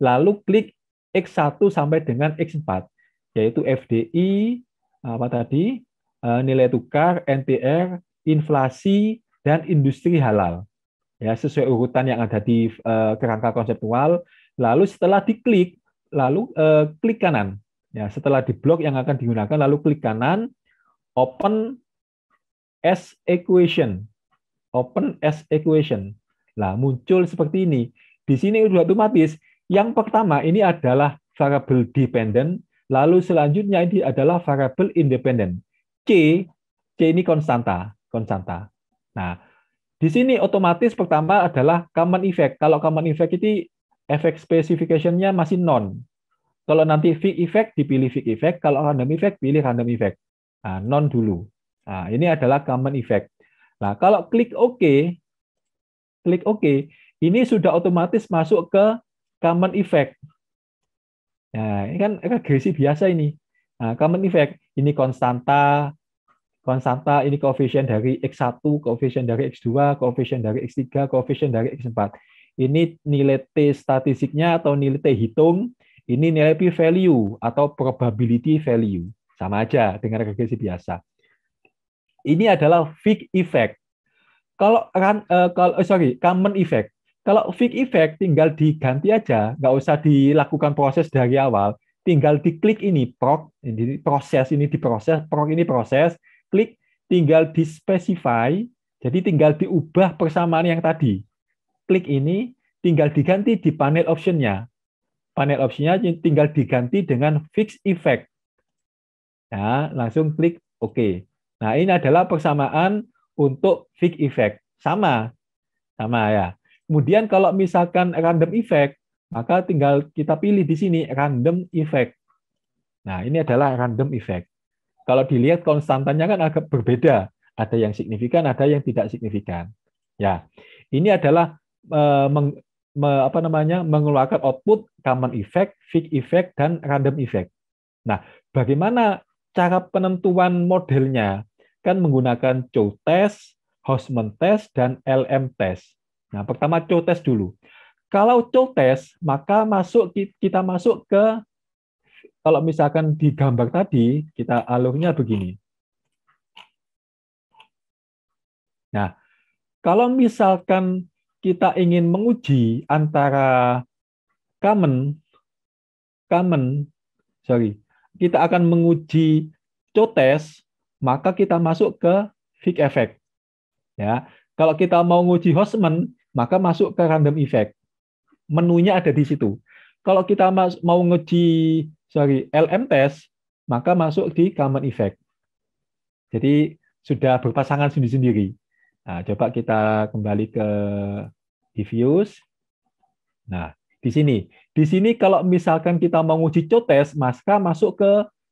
lalu klik X1 sampai dengan X4, yaitu FDI, apa tadi, eh, nilai tukar, NTR, inflasi, dan industri halal ya sesuai urutan yang ada di uh, kerangka konseptual. Lalu setelah diklik, lalu uh, klik kanan. Ya, setelah di blok yang akan digunakan, lalu klik kanan, open as equation, open as equation. Nah, muncul seperti ini. Di sini sudah otomatis. Yang pertama ini adalah variable dependent, lalu selanjutnya ini adalah variable independent. C, C ini konstanta, konstanta. Nah, di sini otomatis pertama adalah common effect. Kalau common effect itu efek specification-nya masih non. Kalau nanti fixed effect dipilih fixed effect, kalau random effect pilih random effect. Nah, non dulu. Nah, ini adalah common effect. Nah, kalau klik OK, klik OK, ini sudah otomatis masuk ke common effect. Nah, ini kan regresi biasa ini. Nah, common effect ini konstanta, konstanta ini koefisien dari X1, koefisien dari X2, koefisien dari X3, koefisien dari X4. Ini nilai T statistiknya atau nilai T hitung, ini nilai P value atau probability value. Sama aja dengan regresi biasa. Ini adalah fig effect. Kalau run, uh, eh, kalau eh, sorry, common effect. Kalau fig effect tinggal diganti aja, nggak usah dilakukan proses dari awal. Tinggal diklik ini, proc ini proses ini diproses, proc ini proses, klik tinggal di specify, jadi tinggal diubah persamaan yang tadi. Klik ini tinggal diganti di panel optionnya. Panel optionnya tinggal diganti dengan fix effect. Ya, langsung klik OK. Nah, ini adalah persamaan untuk fix effect. Sama. Sama ya. Kemudian kalau misalkan random effect, maka tinggal kita pilih di sini random effect. Nah, ini adalah random effect kalau dilihat konstantanya kan agak berbeda. Ada yang signifikan, ada yang tidak signifikan. Ya, ini adalah e, meng, me, apa namanya mengeluarkan output common effect, fixed effect, dan random effect. Nah, bagaimana cara penentuan modelnya? Kan menggunakan Chow test, Hausman test, dan LM test. Nah, pertama Chow test dulu. Kalau Chow test, maka masuk kita masuk ke kalau misalkan di gambar tadi, kita alurnya begini. Nah, kalau misalkan kita ingin menguji antara common, common, sorry, kita akan menguji cotes, maka kita masuk ke fig effect. Ya, kalau kita mau menguji Hosman, maka masuk ke random effect. Menunya ada di situ. Kalau kita mau menguji sorry, LM test, maka masuk di common effect. Jadi sudah berpasangan sendiri-sendiri. Nah, coba kita kembali ke diffuse. Nah, di sini. Di sini kalau misalkan kita mau uji test maka masuk ke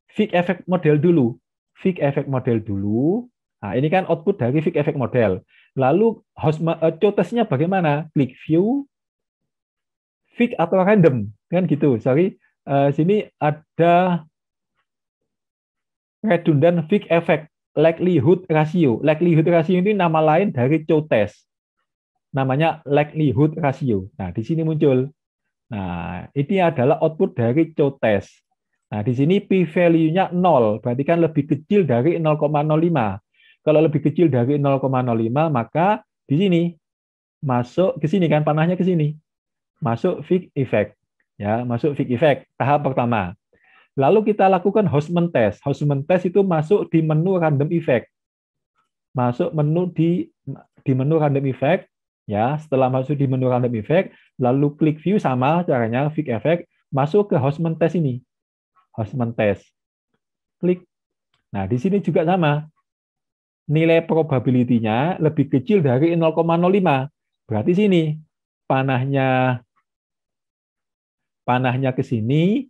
fig effect model dulu. Fig effect model dulu. Nah, ini kan output dari fig effect model. Lalu host eh, testnya bagaimana? Klik view, fig atau random. Kan gitu, sorry uh, sini ada redundant fixed effect likelihood ratio. Likelihood ratio ini nama lain dari Chow test. Namanya likelihood ratio. Nah, di sini muncul. Nah, ini adalah output dari Chow test. Nah, di sini p value-nya 0, berarti kan lebih kecil dari 0,05. Kalau lebih kecil dari 0,05, maka di sini masuk ke sini kan panahnya ke sini. Masuk fixed effect ya masuk fake effect tahap pertama. Lalu kita lakukan Hausman test. Hausman test itu masuk di menu random effect. Masuk menu di di menu random effect ya. Setelah masuk di menu random effect, lalu klik view sama caranya fake effect masuk ke Hausman test ini. Hausman test. Klik. Nah, di sini juga sama. Nilai probability-nya lebih kecil dari 0,05. Berarti sini panahnya panahnya ke sini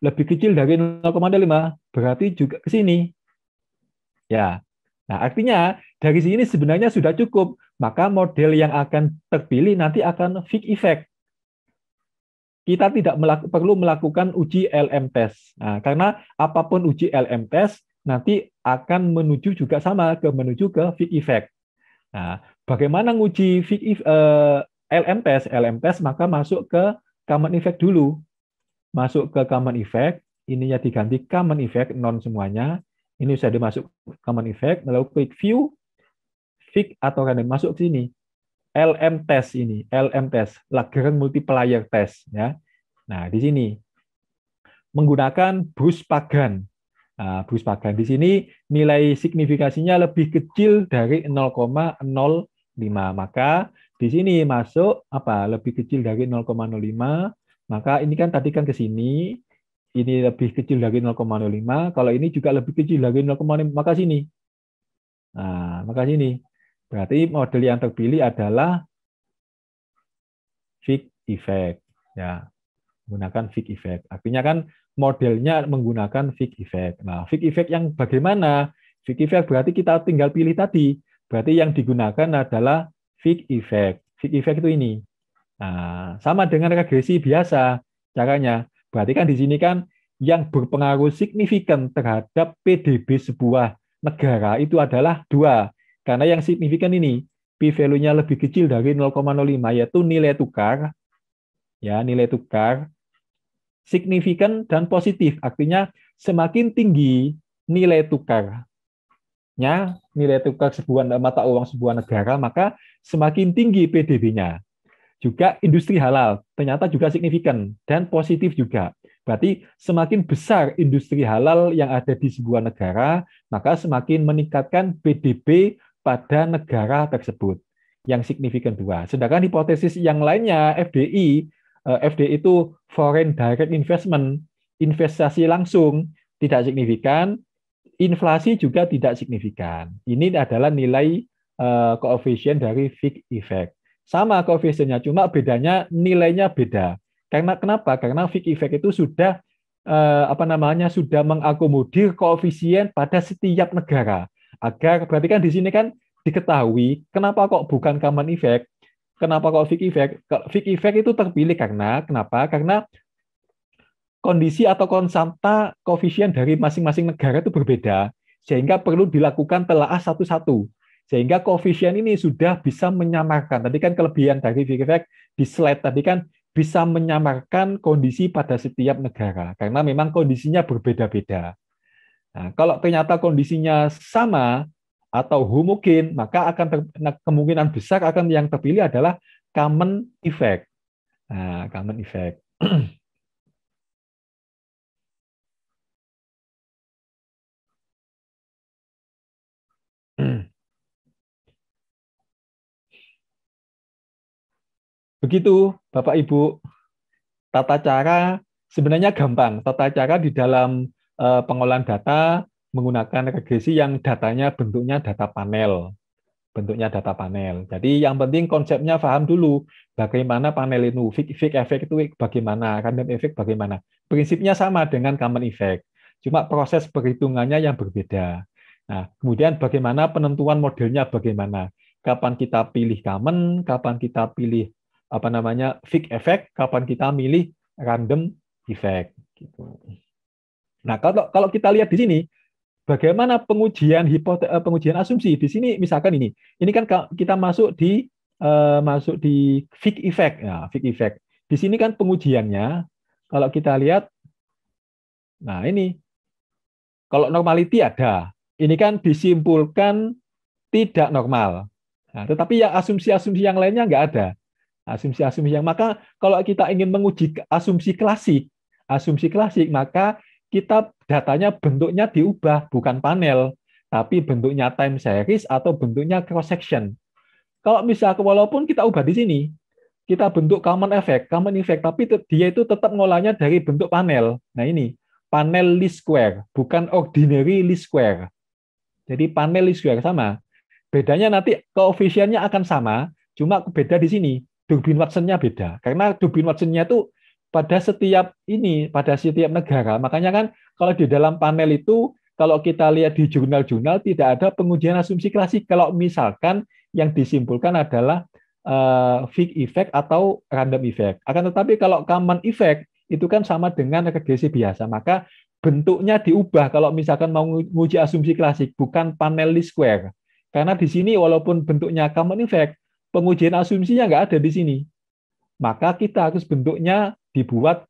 lebih kecil dari 0,5, berarti juga ke sini. Ya. Nah, artinya dari sini sebenarnya sudah cukup, maka model yang akan terpilih nanti akan fix effect. Kita tidak melaku, perlu melakukan uji LM test. Nah, karena apapun uji LM test nanti akan menuju juga sama ke menuju ke fix effect. Nah, bagaimana uji fix uh, eh, LM test? LM test maka masuk ke common effect dulu. Masuk ke common effect, ininya diganti common effect, non semuanya. Ini sudah dimasuk common effect, lalu quick view, fix atau random masuk ke sini. LM test ini, LM test, Lagrange multiplier test ya. Nah, di sini menggunakan Bruce Pagan. Nah, Pagan di sini nilai signifikasinya lebih kecil dari 0,05, maka di sini masuk apa lebih kecil dari 0,05, maka ini kan tadi kan ke sini, ini lebih kecil dari 0,05, kalau ini juga lebih kecil dari 0,5, maka sini. Nah, maka sini. Berarti model yang terpilih adalah fix effect ya. Menggunakan fix effect. Artinya kan modelnya menggunakan fix effect. Nah, fix effect yang bagaimana? fix effect berarti kita tinggal pilih tadi. Berarti yang digunakan adalah Feed effect. Feed effect itu ini. Nah, sama dengan regresi biasa caranya. Berarti kan di sini kan yang berpengaruh signifikan terhadap PDB sebuah negara itu adalah dua. Karena yang signifikan ini, p-value-nya lebih kecil dari 0,05, yaitu nilai tukar, ya nilai tukar, signifikan dan positif. Artinya semakin tinggi nilai tukar nya nilai tukar sebuah mata uang sebuah negara, maka semakin tinggi PDB-nya. Juga industri halal ternyata juga signifikan dan positif juga. Berarti semakin besar industri halal yang ada di sebuah negara, maka semakin meningkatkan PDB pada negara tersebut yang signifikan dua. Sedangkan hipotesis yang lainnya FDI, eh, FDI itu foreign direct investment, investasi langsung tidak signifikan, inflasi juga tidak signifikan. Ini adalah nilai uh, eh, koefisien dari fixed effect. Sama koefisiennya, cuma bedanya nilainya beda. Karena kenapa? Karena fixed effect itu sudah uh, apa namanya sudah mengakomodir koefisien pada setiap negara. Agar berarti kan di sini kan diketahui kenapa kok bukan common effect, kenapa kok fixed effect? Fixed effect itu terpilih karena kenapa? Karena kondisi atau konstanta koefisien dari masing-masing negara itu berbeda, sehingga perlu dilakukan telaah satu-satu. Sehingga koefisien ini sudah bisa menyamarkan. Tadi kan kelebihan dari Virvec di slide tadi kan bisa menyamarkan kondisi pada setiap negara, karena memang kondisinya berbeda-beda. Nah, kalau ternyata kondisinya sama atau homogen, maka akan ter, nah, kemungkinan besar akan yang terpilih adalah common effect. Nah, common effect. Begitu, Bapak Ibu. Tata cara sebenarnya gampang. Tata cara di dalam eh, pengolahan data menggunakan regresi yang datanya bentuknya data panel. Bentuknya data panel. Jadi yang penting konsepnya paham dulu bagaimana panel itu, fake effect itu bagaimana, random effect bagaimana. Prinsipnya sama dengan common effect. Cuma proses perhitungannya yang berbeda. Nah, kemudian bagaimana penentuan modelnya bagaimana? Kapan kita pilih common, kapan kita pilih apa namanya fake effect, kapan kita milih random effect. Gitu. Nah kalau kalau kita lihat di sini, bagaimana pengujian hipote eh, pengujian asumsi di sini misalkan ini, ini kan kita masuk di uh, masuk di fake effect, ya nah, fake effect. Di sini kan pengujiannya, kalau kita lihat, nah ini kalau normality ada, ini kan disimpulkan tidak normal. Nah, tetapi ya asumsi-asumsi yang lainnya nggak ada asumsi-asumsi yang maka kalau kita ingin menguji asumsi klasik, asumsi klasik maka kita datanya bentuknya diubah bukan panel, tapi bentuknya time series atau bentuknya cross section. Kalau misalnya walaupun kita ubah di sini, kita bentuk common effect, common effect, tapi dia itu tetap ngolahnya dari bentuk panel. Nah ini panel least square, bukan ordinary least square. Jadi panel least square sama. Bedanya nanti koefisiennya akan sama, cuma beda di sini Dubin watson beda. Karena Dubin watson tuh pada setiap ini, pada setiap negara. Makanya kan kalau di dalam panel itu, kalau kita lihat di jurnal-jurnal, tidak ada pengujian asumsi klasik. Kalau misalkan yang disimpulkan adalah uh, eh, fake effect atau random effect. Akan tetapi kalau common effect, itu kan sama dengan regresi biasa. Maka bentuknya diubah kalau misalkan mau menguji asumsi klasik, bukan panel least square. Karena di sini walaupun bentuknya common effect, pengujian asumsinya nggak ada di sini. Maka kita harus bentuknya dibuat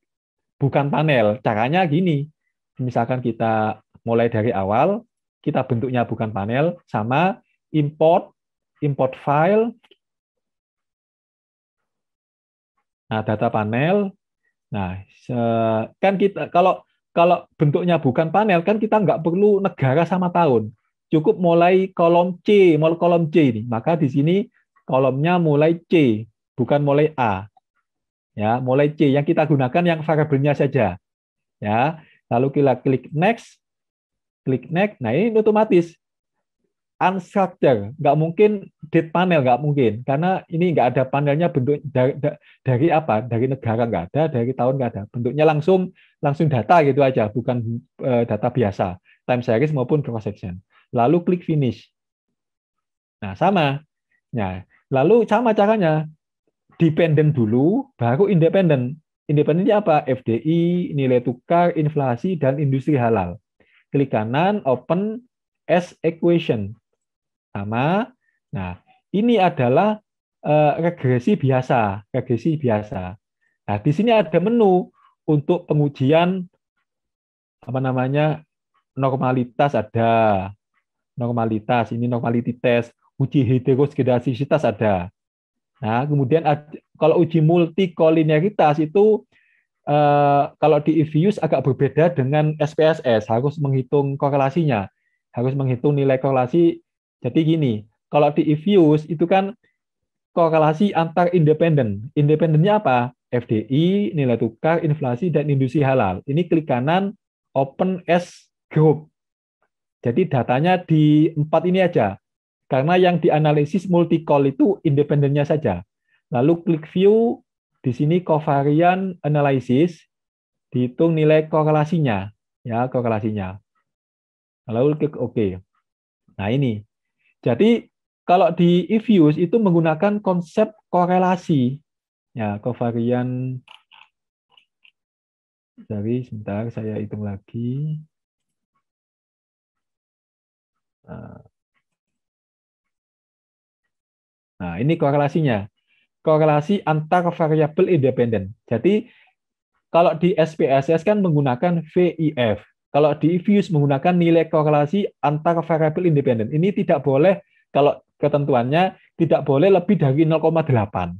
bukan panel. Caranya gini, misalkan kita mulai dari awal, kita bentuknya bukan panel, sama import, import file, nah data panel, nah kan kita kalau kalau bentuknya bukan panel kan kita nggak perlu negara sama tahun, cukup mulai kolom C, mulai kolom C ini, maka di sini kolomnya mulai C, bukan mulai A. Ya, mulai C yang kita gunakan yang variabelnya saja. Ya, lalu kita klik next, klik next. Nah, ini otomatis unstructured, nggak mungkin date panel nggak mungkin karena ini nggak ada panelnya bentuk dari, dari apa dari negara nggak ada dari tahun nggak ada bentuknya langsung langsung data gitu aja bukan e, data biasa time series maupun cross section lalu klik finish nah sama ya Lalu sama caranya, dependen dulu, baru independen. Independennya apa? FDI, nilai tukar, inflasi, dan industri halal. Klik kanan, open S equation. Sama. Nah, ini adalah eh, regresi biasa. Regresi biasa. Nah, di sini ada menu untuk pengujian apa namanya normalitas ada normalitas ini normality test uji heterogenitas ada. Nah, kemudian kalau uji multikolinearitas itu eh, kalau di IVIUS agak berbeda dengan SPSS, harus menghitung korelasinya, harus menghitung nilai korelasi. Jadi gini, kalau di IVIUS itu kan korelasi antar independen. Independennya apa? FDI, nilai tukar, inflasi, dan industri halal. Ini klik kanan, open S group. Jadi datanya di empat ini aja. Karena yang dianalisis multi-call itu independennya saja. Lalu klik view, di sini kovarian analysis, dihitung nilai korelasinya. ya korelasinya. Lalu klik OK. Nah ini. Jadi kalau di eViews itu menggunakan konsep korelasi. Ya, kovarian dari sebentar saya hitung lagi. Nah. Nah, ini korelasinya. Korelasi antar variabel independen. Jadi, kalau di SPSS kan menggunakan VIF. Kalau di Fuse menggunakan nilai korelasi antar variabel independen. Ini tidak boleh kalau ketentuannya tidak boleh lebih dari 0,8.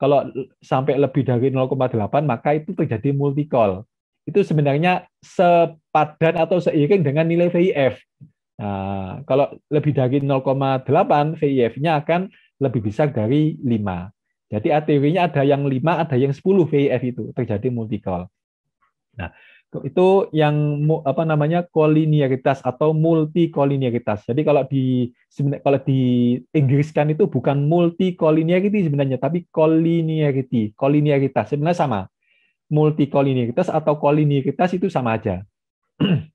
Kalau sampai lebih dari 0,8 maka itu terjadi multicall. Itu sebenarnya sepadan atau seiring dengan nilai VIF. Nah, kalau lebih dari 0,8 VIF-nya akan lebih besar dari 5. Jadi ATW-nya ada yang 5, ada yang 10 VIF e itu terjadi call. Nah, itu yang apa namanya koliniaritas atau multi kolinearitas. Jadi kalau di kalau di Inggriskan itu bukan multi kolinearity sebenarnya tapi kolinearity, koliniaritas sebenarnya sama. multi kolinearitas atau koliniaritas itu sama aja.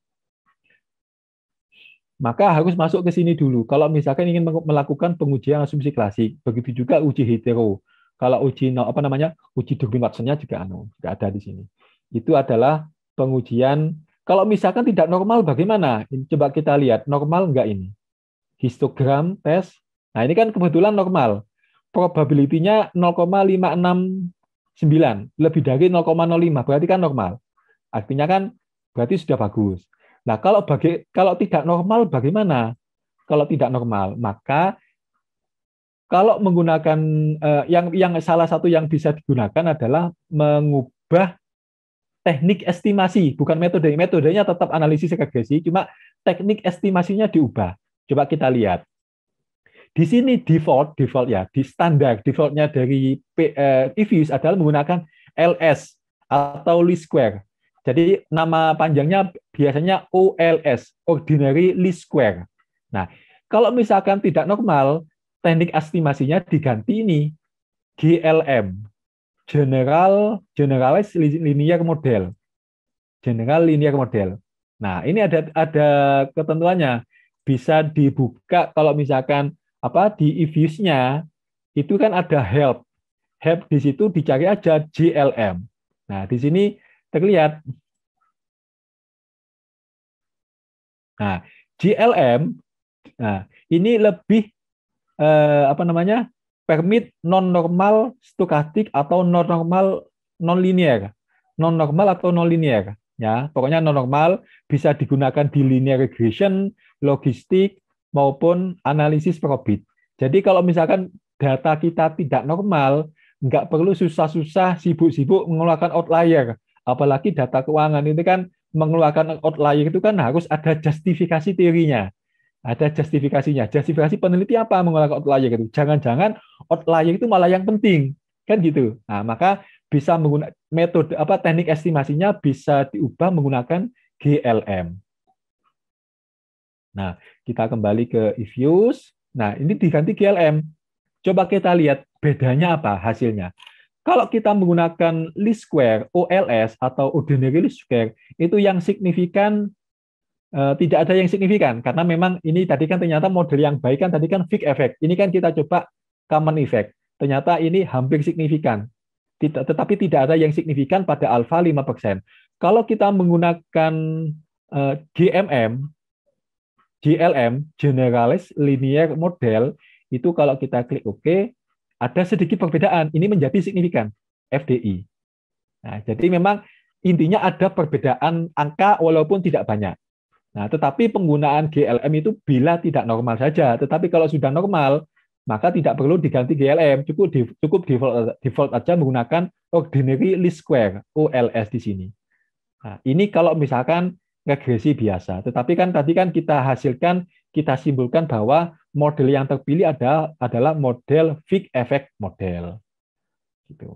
maka harus masuk ke sini dulu. Kalau misalkan ingin melakukan pengujian asumsi klasik, begitu juga uji hetero. Kalau uji no, apa namanya uji Durbin Watsonnya juga anu tidak ada di sini. Itu adalah pengujian. Kalau misalkan tidak normal bagaimana? Coba kita lihat normal enggak ini? Histogram tes. Nah ini kan kebetulan normal. Probabilitinya 0,569 lebih dari 0,05 berarti kan normal. Artinya kan berarti sudah bagus. Nah, kalau bagi kalau tidak normal bagaimana? Kalau tidak normal, maka kalau menggunakan eh, yang yang salah satu yang bisa digunakan adalah mengubah teknik estimasi, bukan metode. Metodenya tetap analisis regresi, cuma teknik estimasinya diubah. Coba kita lihat. Di sini default, default ya, di standar defaultnya dari eh, adalah menggunakan LS atau least square. Jadi nama panjangnya biasanya OLS, Ordinary Least Square. Nah, kalau misalkan tidak normal, teknik estimasinya diganti ini, GLM, General Generalized Linear Model. General Linear Model. Nah, ini ada ada ketentuannya. Bisa dibuka kalau misalkan apa di eviews nya itu kan ada help. Help di situ dicari aja GLM. Nah, di sini terlihat. Nah, GLM nah, ini lebih eh, apa namanya? permit non normal stokastik atau non normal non linear. Non normal atau non linear ya. Pokoknya non normal bisa digunakan di linear regression, logistik maupun analisis probit. Jadi kalau misalkan data kita tidak normal, nggak perlu susah-susah sibuk-sibuk mengeluarkan outlier. Apalagi data keuangan itu kan mengeluarkan outlier itu kan harus ada justifikasi teorinya. Ada justifikasinya. Justifikasi peneliti apa mengeluarkan outlier itu? Jangan-jangan outlier itu malah yang penting. Kan gitu. Nah, maka bisa menggunakan metode apa teknik estimasinya bisa diubah menggunakan GLM. Nah, kita kembali ke Ifuse. Nah, ini diganti GLM. Coba kita lihat bedanya apa hasilnya. Kalau kita menggunakan least square, OLS atau ordinary least square, itu yang signifikan eh, tidak ada yang signifikan karena memang ini tadi kan ternyata model yang baik kan tadi kan fixed effect. Ini kan kita coba common effect. Ternyata ini hampir signifikan. Tidak, tetapi tidak ada yang signifikan pada alfa 5%. Kalau kita menggunakan eh, GMM, GLM, generalis Linear Model, itu kalau kita klik OK, ada sedikit perbedaan. Ini menjadi signifikan FDI. Nah, jadi memang intinya ada perbedaan angka walaupun tidak banyak. Nah, tetapi penggunaan GLM itu bila tidak normal saja. Tetapi kalau sudah normal, maka tidak perlu diganti GLM, cukup di, cukup default default aja menggunakan ordinary least square OLS di sini. Nah, ini kalau misalkan regresi biasa. Tetapi kan tadi kan kita hasilkan, kita simpulkan bahwa model yang terpilih adalah adalah model fig effect model. Gitu.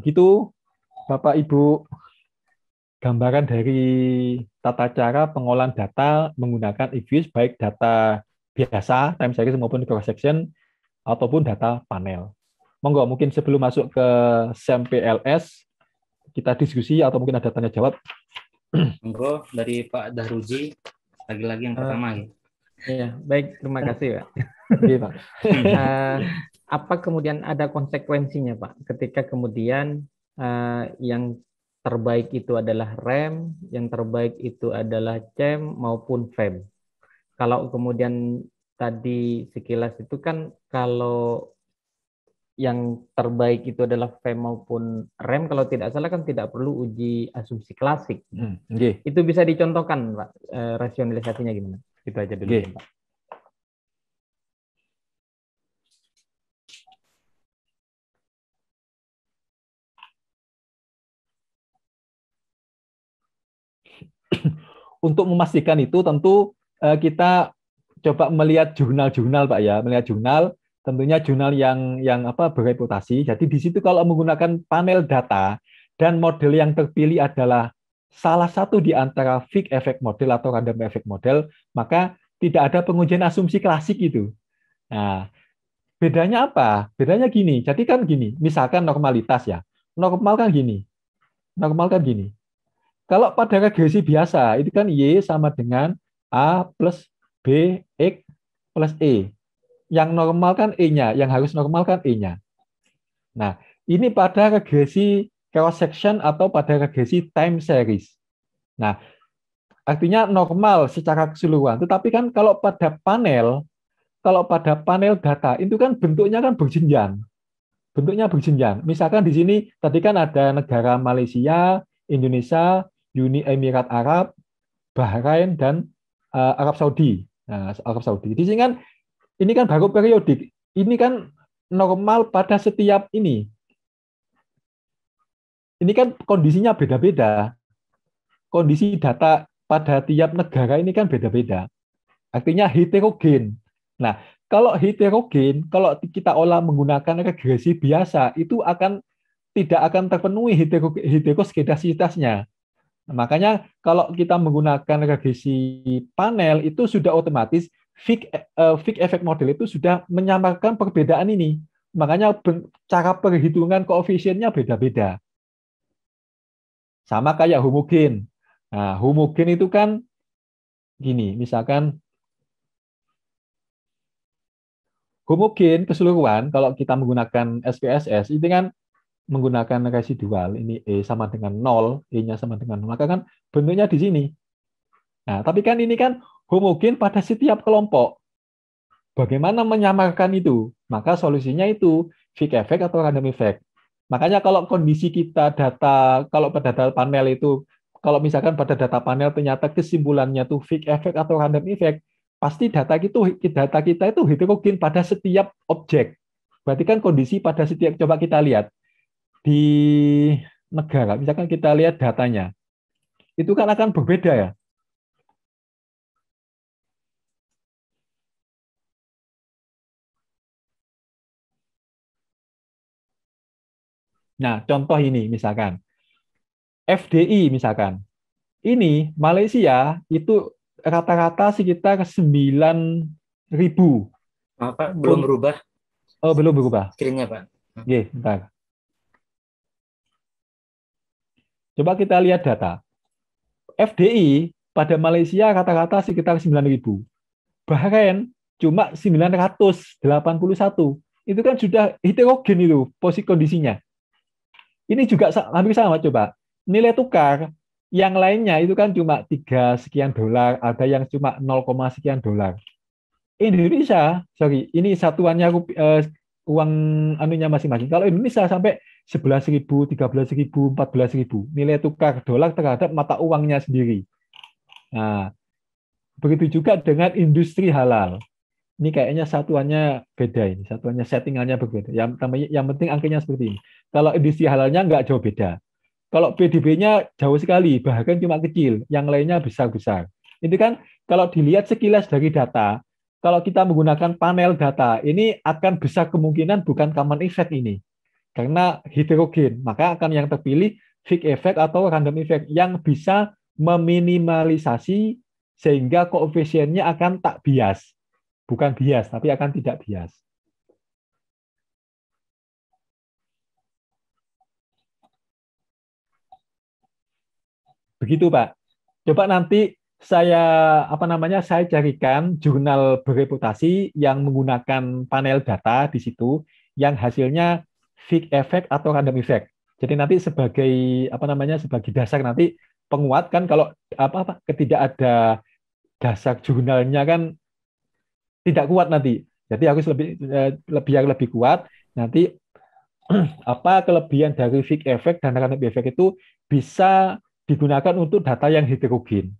Begitu Bapak Ibu gambaran dari tata cara pengolahan data menggunakan EVIS baik data biasa time series maupun cross section ataupun data panel. Monggo mungkin sebelum masuk ke SMPLS kita diskusi atau mungkin ada tanya jawab. Monggo dari Pak Dahruji lagi-lagi yang eh, pertama. Uh, Ya, baik. Terima kasih, Pak. Jadi, Pak. Uh, apa kemudian ada konsekuensinya, Pak, ketika kemudian uh, yang terbaik itu adalah rem, yang terbaik itu adalah cem maupun fem. Kalau kemudian tadi sekilas itu kan kalau yang terbaik itu adalah fem maupun rem kalau tidak salah kan tidak perlu uji asumsi klasik. Hmm, okay. Itu bisa dicontohkan Pak eh, rasionalisasinya gimana? Itu aja dulu, okay. Pak. Untuk memastikan itu tentu eh, kita coba melihat jurnal-jurnal Pak ya, melihat jurnal tentunya jurnal yang yang apa bereputasi. Jadi di situ kalau menggunakan panel data dan model yang terpilih adalah salah satu di antara fake effect model atau random effect model, maka tidak ada pengujian asumsi klasik itu. Nah, bedanya apa? Bedanya gini. Jadi kan gini, misalkan normalitas ya. Normal kan gini. Normal kan gini. Kalau pada regresi biasa, itu kan Y sama dengan A plus B, X plus E. Yang normal kan E-nya, yang harus normal kan E-nya. Nah, ini pada regresi cross section atau pada regresi time series. Nah, artinya normal secara keseluruhan. Tetapi kan kalau pada panel, kalau pada panel data itu kan bentuknya kan berjenjang. Bentuknya berjenjang. Misalkan di sini tadi kan ada negara Malaysia, Indonesia, Uni Emirat Arab, Bahrain dan uh, Arab Saudi. Nah, Arab Saudi. Di sini kan ini kan baru periodik. Ini kan normal pada setiap ini. Ini kan kondisinya beda-beda kondisi data pada tiap negara ini kan beda-beda. Artinya heterogen. Nah, kalau heterogen, kalau kita olah menggunakan regresi biasa, itu akan tidak akan terpenuhi heterogenitasnya. Nah, makanya kalau kita menggunakan regresi panel itu sudah otomatis fix uh, effect model itu sudah menyamarkan perbedaan ini. Makanya cara perhitungan koefisiennya beda-beda. Sama kayak homogen Nah, homogen itu kan gini, misalkan homogen keseluruhan kalau kita menggunakan SPSS itu kan menggunakan residual ini E sama dengan 0, E-nya sama dengan 0, maka kan bentuknya di sini. Nah, tapi kan ini kan homogen pada setiap kelompok. Bagaimana menyamakan itu? Maka solusinya itu fake effect atau random effect. Makanya kalau kondisi kita data, kalau pada data panel itu kalau misalkan pada data panel ternyata kesimpulannya tuh fake effect atau random effect, pasti data kita data kita itu heterogen pada setiap objek. Berarti kan kondisi pada setiap coba kita lihat di negara, misalkan kita lihat datanya, itu kan akan berbeda ya. Nah, contoh ini misalkan FDI misalkan. Ini Malaysia itu rata-rata sekitar 9.000. Pak, Pak belum berubah. Oh, belum berubah. Screen-nya, Pak. Oke, bentar. Coba kita lihat data. FDI pada Malaysia rata-rata sekitar 9.000. Bahrain cuma 981. Itu kan sudah heterogen itu posisi kondisinya. Ini juga hampir sama coba nilai tukar yang lainnya itu kan cuma tiga sekian dolar, ada yang cuma 0, sekian dolar. Indonesia, sorry, ini satuannya uh, uang anunya masing-masing. Kalau Indonesia sampai sebelas ribu, ribu, tiga belas empat belas ribu nilai tukar dolar terhadap mata uangnya sendiri. Nah, begitu juga dengan industri halal. Ini kayaknya satuannya beda ini, satuannya settingannya berbeda. Yang, yang penting angkanya seperti ini. Kalau industri halalnya nggak jauh beda kalau PDB-nya jauh sekali, bahkan cuma kecil, yang lainnya besar-besar. Ini kan kalau dilihat sekilas dari data, kalau kita menggunakan panel data, ini akan besar kemungkinan bukan common effect ini. Karena heterogen, maka akan yang terpilih fake effect atau random effect yang bisa meminimalisasi sehingga koefisiennya akan tak bias. Bukan bias, tapi akan tidak bias. Begitu Pak. Coba nanti saya apa namanya saya carikan jurnal bereputasi yang menggunakan panel data di situ yang hasilnya fake effect atau random effect. Jadi nanti sebagai apa namanya sebagai dasar nanti penguat kan kalau apa apa ketidak ada dasar jurnalnya kan tidak kuat nanti. Jadi harus lebih eh, lebih yang lebih kuat nanti apa kelebihan dari fake effect dan random effect itu bisa digunakan untuk data yang heterogen.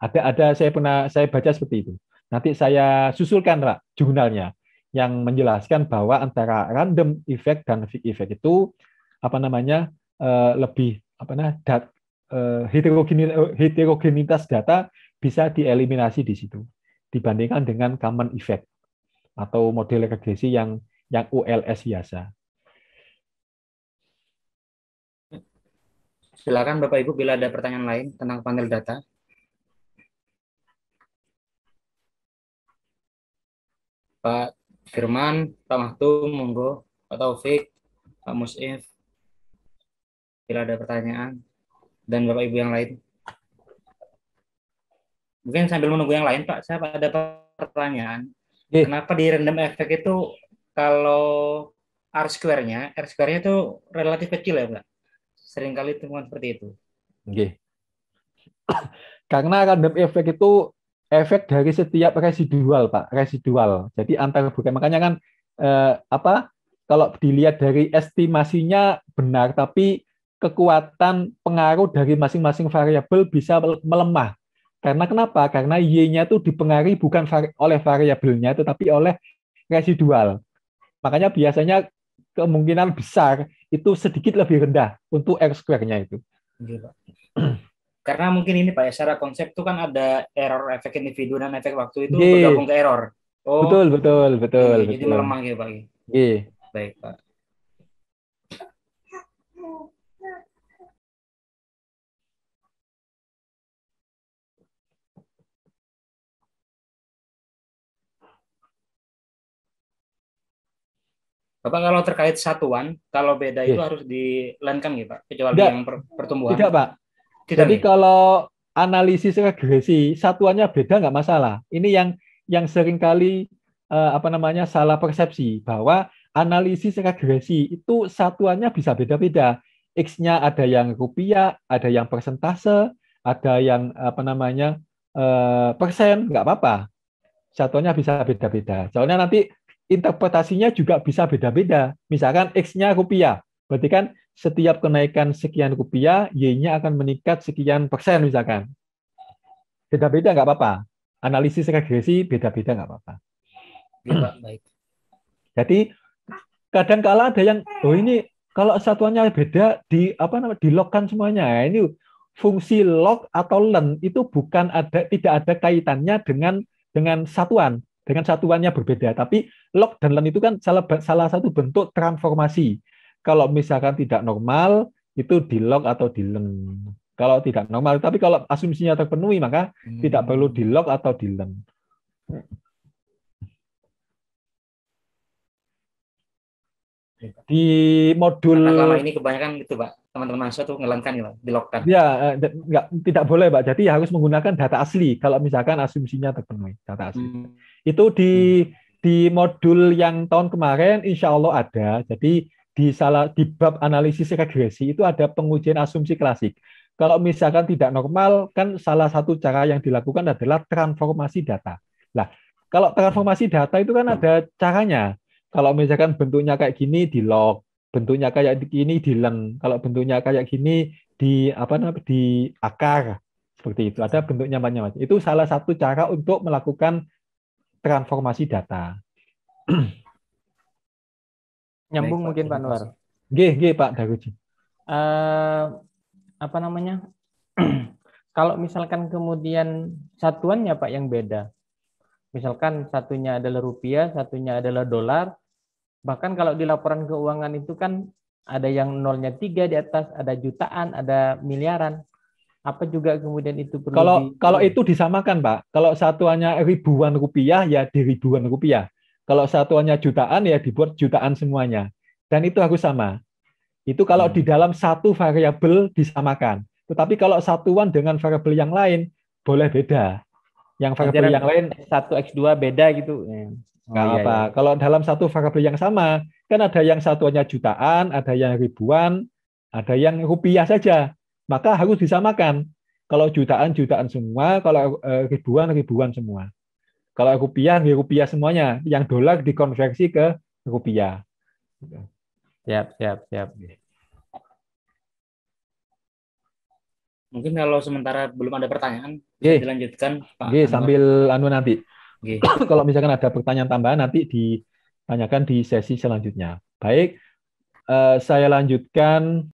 Ada ada saya pernah saya baca seperti itu. Nanti saya susulkan Pak jurnalnya yang menjelaskan bahwa antara random effect dan fake effect itu apa namanya eh, lebih apa namanya eh, eh, heterogenitas data bisa dieliminasi di situ dibandingkan dengan common effect atau model regresi yang yang ULS biasa. Silakan Bapak Ibu bila ada pertanyaan lain tentang panel data. Pak Firman, Pak Mahtum, monggo, Pak Taufik, Pak Musif, bila ada pertanyaan, dan Bapak Ibu yang lain. Mungkin sambil menunggu yang lain, Pak, saya ada pertanyaan. Yeah. Kenapa di random effect itu kalau R square-nya, R square-nya itu relatif kecil ya, Pak? seringkali temuan seperti itu. Okay. Karena random efek itu efek dari setiap residual, Pak, residual. Jadi antara bukan makanya kan eh, apa? Kalau dilihat dari estimasinya benar, tapi kekuatan pengaruh dari masing-masing variabel bisa melemah. Karena kenapa? Karena Y-nya itu dipengaruhi bukan vari oleh variabelnya, tetapi oleh residual. Makanya biasanya kemungkinan besar itu sedikit lebih rendah untuk R square-nya itu. Iya, Karena mungkin ini Pak, ya, secara konsep itu kan ada error efek individu dan efek waktu itu Ye. Iya. bergabung ke error. Oh, betul, betul, betul. Iya, jadi betul. melemah gitu Pak. Ye. Baik Pak. Bapak kalau terkait satuan, kalau beda itu iya. harus dilankan gitu Pak, kecuali tidak, yang per, pertumbuhan. Tidak Pak. Tidak Jadi nih. kalau analisis regresi satuannya beda nggak masalah. Ini yang yang seringkali uh, apa namanya salah persepsi bahwa analisis regresi itu satuannya bisa beda-beda. X-nya ada yang rupiah, ada yang persentase, ada yang apa namanya uh, persen, nggak apa-apa. Satuannya bisa beda-beda. Soalnya nanti interpretasinya juga bisa beda-beda. Misalkan X-nya rupiah, berarti kan setiap kenaikan sekian rupiah, Y-nya akan meningkat sekian persen misalkan. Beda-beda nggak apa-apa. Analisis regresi beda-beda nggak apa-apa. Iya, Jadi kadang kala ada yang oh ini kalau satuannya beda di apa namanya di semuanya. Nah, ini fungsi log atau len itu bukan ada tidak ada kaitannya dengan dengan satuan dengan satuannya berbeda. Tapi log dan len itu kan salah salah satu bentuk transformasi. Kalau misalkan tidak normal itu di log atau di len. Kalau tidak normal, tapi kalau asumsinya terpenuhi maka hmm. tidak perlu di log atau di len. di modul Karena ini kebanyakan itu pak teman-teman mahasiswa tuh ngelankan ya, di dilockdown ya enggak, eh, tidak boleh pak jadi ya harus menggunakan data asli kalau misalkan asumsinya terpenuhi data asli hmm. itu di hmm. di modul yang tahun kemarin insya Allah ada jadi di salah di bab analisis regresi itu ada pengujian asumsi klasik kalau misalkan tidak normal kan salah satu cara yang dilakukan adalah transformasi data lah kalau transformasi data itu kan ada caranya kalau misalkan bentuknya kayak gini di lock bentuknya kayak gini di leng, kalau bentuknya kayak gini di apa namanya di akar seperti itu. Ada bentuknya banyak macam Itu salah satu cara untuk melakukan transformasi data. Nyambung Baik, mungkin Pak Nur G, G Pak Daruji. Uh, eh, apa namanya? kalau misalkan kemudian satuannya Pak yang beda. Misalkan satunya adalah rupiah, satunya adalah dolar, Bahkan kalau di laporan keuangan itu kan ada yang nolnya tiga di atas, ada jutaan, ada miliaran. Apa juga kemudian itu perlu? Kalau di... kalau itu disamakan, Pak. Kalau satuannya ribuan rupiah ya di ribuan rupiah. Kalau satuannya jutaan ya dibuat jutaan semuanya. Dan itu harus sama. Itu kalau hmm. di dalam satu variabel disamakan. Tetapi kalau satuan dengan variabel yang lain boleh beda. Yang variabel yang lain satu x 2 beda gitu. Ya nggak oh, iya, apa. Iya. Kalau dalam satu variabel yang sama, kan ada yang satuannya jutaan, ada yang ribuan, ada yang rupiah saja. Maka harus disamakan. Kalau jutaan jutaan semua, kalau eh, ribuan ribuan semua. Kalau rupiah rupiah semuanya. Yang dolar dikonversi ke rupiah. Siap, siap, siap. Mungkin kalau sementara belum ada pertanyaan, bisa Ye. dilanjutkan Pak. Ye, sambil anu nanti. Okay. Kalau misalkan ada pertanyaan tambahan nanti ditanyakan di sesi selanjutnya. Baik, uh, saya lanjutkan